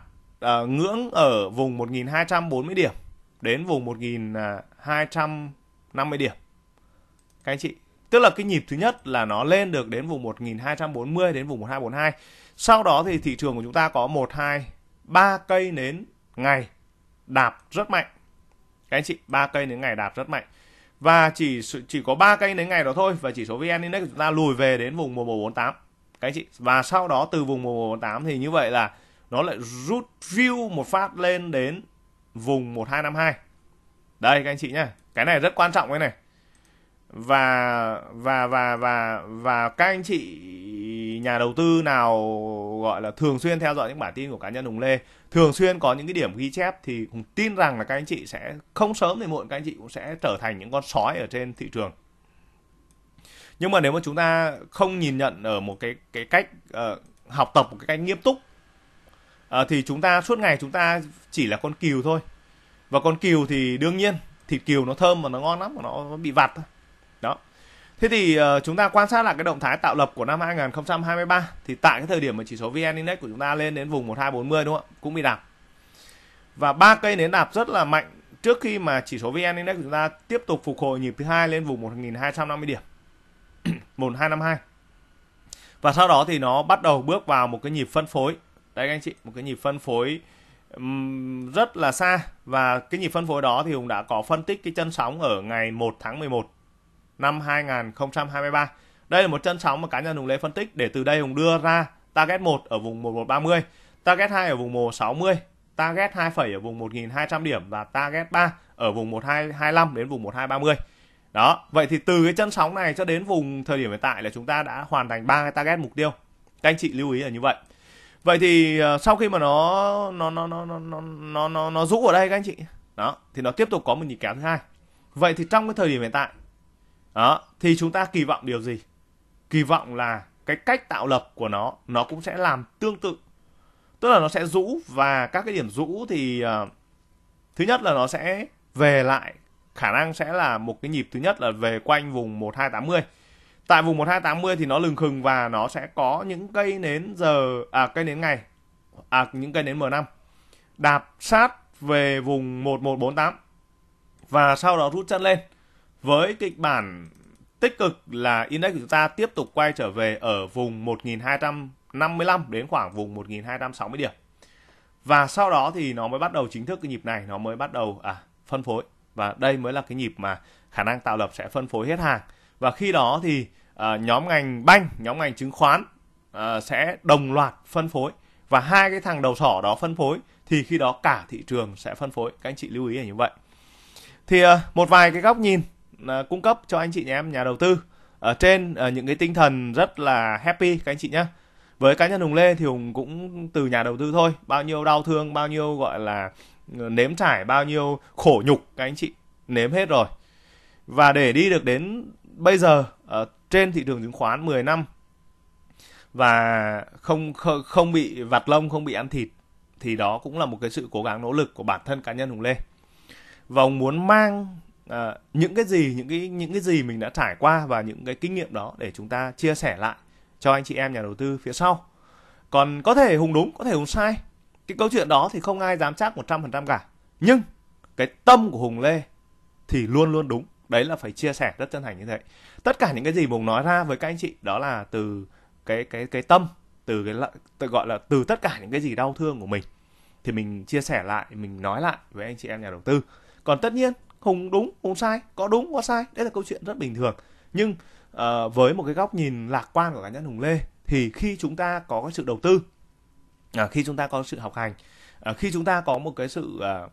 uh, ngưỡng ở vùng 1240 điểm đến vùng 1250 điểm. Các anh chị, tức là cái nhịp thứ nhất là nó lên được đến vùng 1240 đến vùng 1242. Sau đó thì thị trường của chúng ta có 1 2 3 cây nến ngày đạp rất mạnh. Các anh chị, 3 cây nến ngày đạp rất mạnh và chỉ chỉ có ba kênh đến ngày đó thôi và chỉ số vn index của chúng ta lùi về đến vùng 1148 các anh chị và sau đó từ vùng 1148 thì như vậy là nó lại rút view một phát lên đến vùng 1252 đây các anh chị nhá cái này rất quan trọng cái này và và và và và các anh chị nhà đầu tư nào gọi là thường xuyên theo dõi những bản tin của cá nhân Hùng Lê, thường xuyên có những cái điểm ghi chép thì Hùng tin rằng là các anh chị sẽ không sớm thì muộn các anh chị cũng sẽ trở thành những con sói ở trên thị trường. Nhưng mà nếu mà chúng ta không nhìn nhận ở một cái cái cách uh, học tập một cái cách nghiêm túc uh, thì chúng ta suốt ngày chúng ta chỉ là con cừu thôi. Và con cừu thì đương nhiên thịt cừu nó thơm và nó ngon lắm mà nó bị vặt thôi Thế thì uh, chúng ta quan sát là cái động thái tạo lập của năm 2023 thì tại cái thời điểm mà chỉ số VN Index của chúng ta lên đến vùng 1240 đúng không ạ? Cũng bị đạp. Và ba cây nến đạp rất là mạnh trước khi mà chỉ số VN Index của chúng ta tiếp tục phục hồi nhịp thứ hai lên vùng 1250 điểm. 1252. Và sau đó thì nó bắt đầu bước vào một cái nhịp phân phối. Đấy các anh chị, một cái nhịp phân phối um, rất là xa và cái nhịp phân phối đó thì cũng đã có phân tích cái chân sóng ở ngày 1 tháng 11 năm 2023. Đây là một chân sóng mà cá nhân Hùng Lê phân tích để từ đây Hùng đưa ra target 1 ở vùng 1130, target 2 ở vùng 1160, target 2 phẩy ở vùng 1200 điểm và target 3 ở vùng 1225 đến vùng 1230. Đó, vậy thì từ cái chân sóng này cho đến vùng thời điểm hiện tại là chúng ta đã hoàn thành ba cái target mục tiêu. Các anh chị lưu ý là như vậy. Vậy thì ờ, sau khi mà nó nó nó nó nó nó nó nó rũ ở đây các anh chị, đó thì nó tiếp tục có một nhịp kéo thứ hai. Vậy thì trong cái thời điểm hiện tại đó thì chúng ta kỳ vọng điều gì kỳ vọng là cái cách tạo lập của nó nó cũng sẽ làm tương tự tức là nó sẽ rũ và các cái điểm rũ thì uh, thứ nhất là nó sẽ về lại khả năng sẽ là một cái nhịp thứ nhất là về quanh vùng 1280 tại vùng 1280 thì nó lừng khừng và nó sẽ có những cây nến giờ à cây nến ngày à những cây nến M5 đạp sát về vùng 1148 và sau đó rút chân lên với kịch bản tích cực là index của chúng ta tiếp tục quay trở về ở vùng 1255 đến khoảng vùng 1260 điểm. Và sau đó thì nó mới bắt đầu chính thức cái nhịp này, nó mới bắt đầu à phân phối. Và đây mới là cái nhịp mà khả năng tạo lập sẽ phân phối hết hàng. Và khi đó thì à, nhóm ngành banh, nhóm ngành chứng khoán à, sẽ đồng loạt phân phối và hai cái thằng đầu sỏ đó phân phối thì khi đó cả thị trường sẽ phân phối các anh chị lưu ý là như vậy thì à, một vài cái góc nhìn Ờ, cung cấp cho anh chị nhà em nhà đầu tư ở trên ở ờ, những cái tinh thần rất là happy các anh chị nhé với cá nhân hùng lê thì hùng cũng từ nhà đầu tư thôi bao nhiêu đau thương bao nhiêu gọi là ờ, nếm trải bao nhiêu khổ nhục các anh chị nếm hết rồi và để đi được đến bây giờ ở trên thị trường chứng khoán 10 năm và không không bị vặt lông không bị ăn thịt thì đó cũng là một cái sự cố gắng nỗ lực của bản thân cá nhân hùng lê và ông muốn mang à, những cái gì những cái những cái gì mình đã trải qua và những cái kinh nghiệm đó để chúng ta chia sẻ lại cho anh chị em nhà đầu tư phía sau còn có thể hùng đúng có thể hùng sai cái câu chuyện đó thì không ai dám chắc 100% cả nhưng cái tâm của hùng lê thì luôn luôn đúng đấy là phải chia sẻ rất chân thành như thế tất cả những cái gì hùng nói ra với các anh chị đó là từ cái cái cái tâm từ cái tự gọi là từ tất cả những cái gì đau thương của mình thì mình chia sẻ lại mình nói lại với anh chị em nhà đầu tư còn tất nhiên hùng đúng hùng sai có đúng có sai đấy là câu chuyện rất bình thường nhưng uh, với một cái góc nhìn lạc quan của cá nhân hùng lê thì khi chúng ta có cái sự đầu tư à, khi chúng ta có sự học hành à, khi chúng ta có một cái sự à,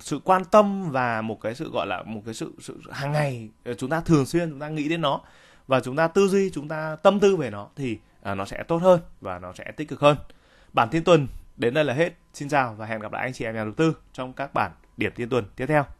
sự quan tâm và một cái sự gọi là một cái sự sự hàng ngày ờ, chúng ta thường xuyên chúng ta nghĩ đến nó và chúng ta tư duy chúng ta tâm tư về nó thì à, nó sẽ tốt hơn và nó sẽ tích cực hơn bản tin tuần đến đây là hết xin chào và hẹn gặp lại anh chị em nhà đầu tư trong các bản điểm tin tuần tiếp theo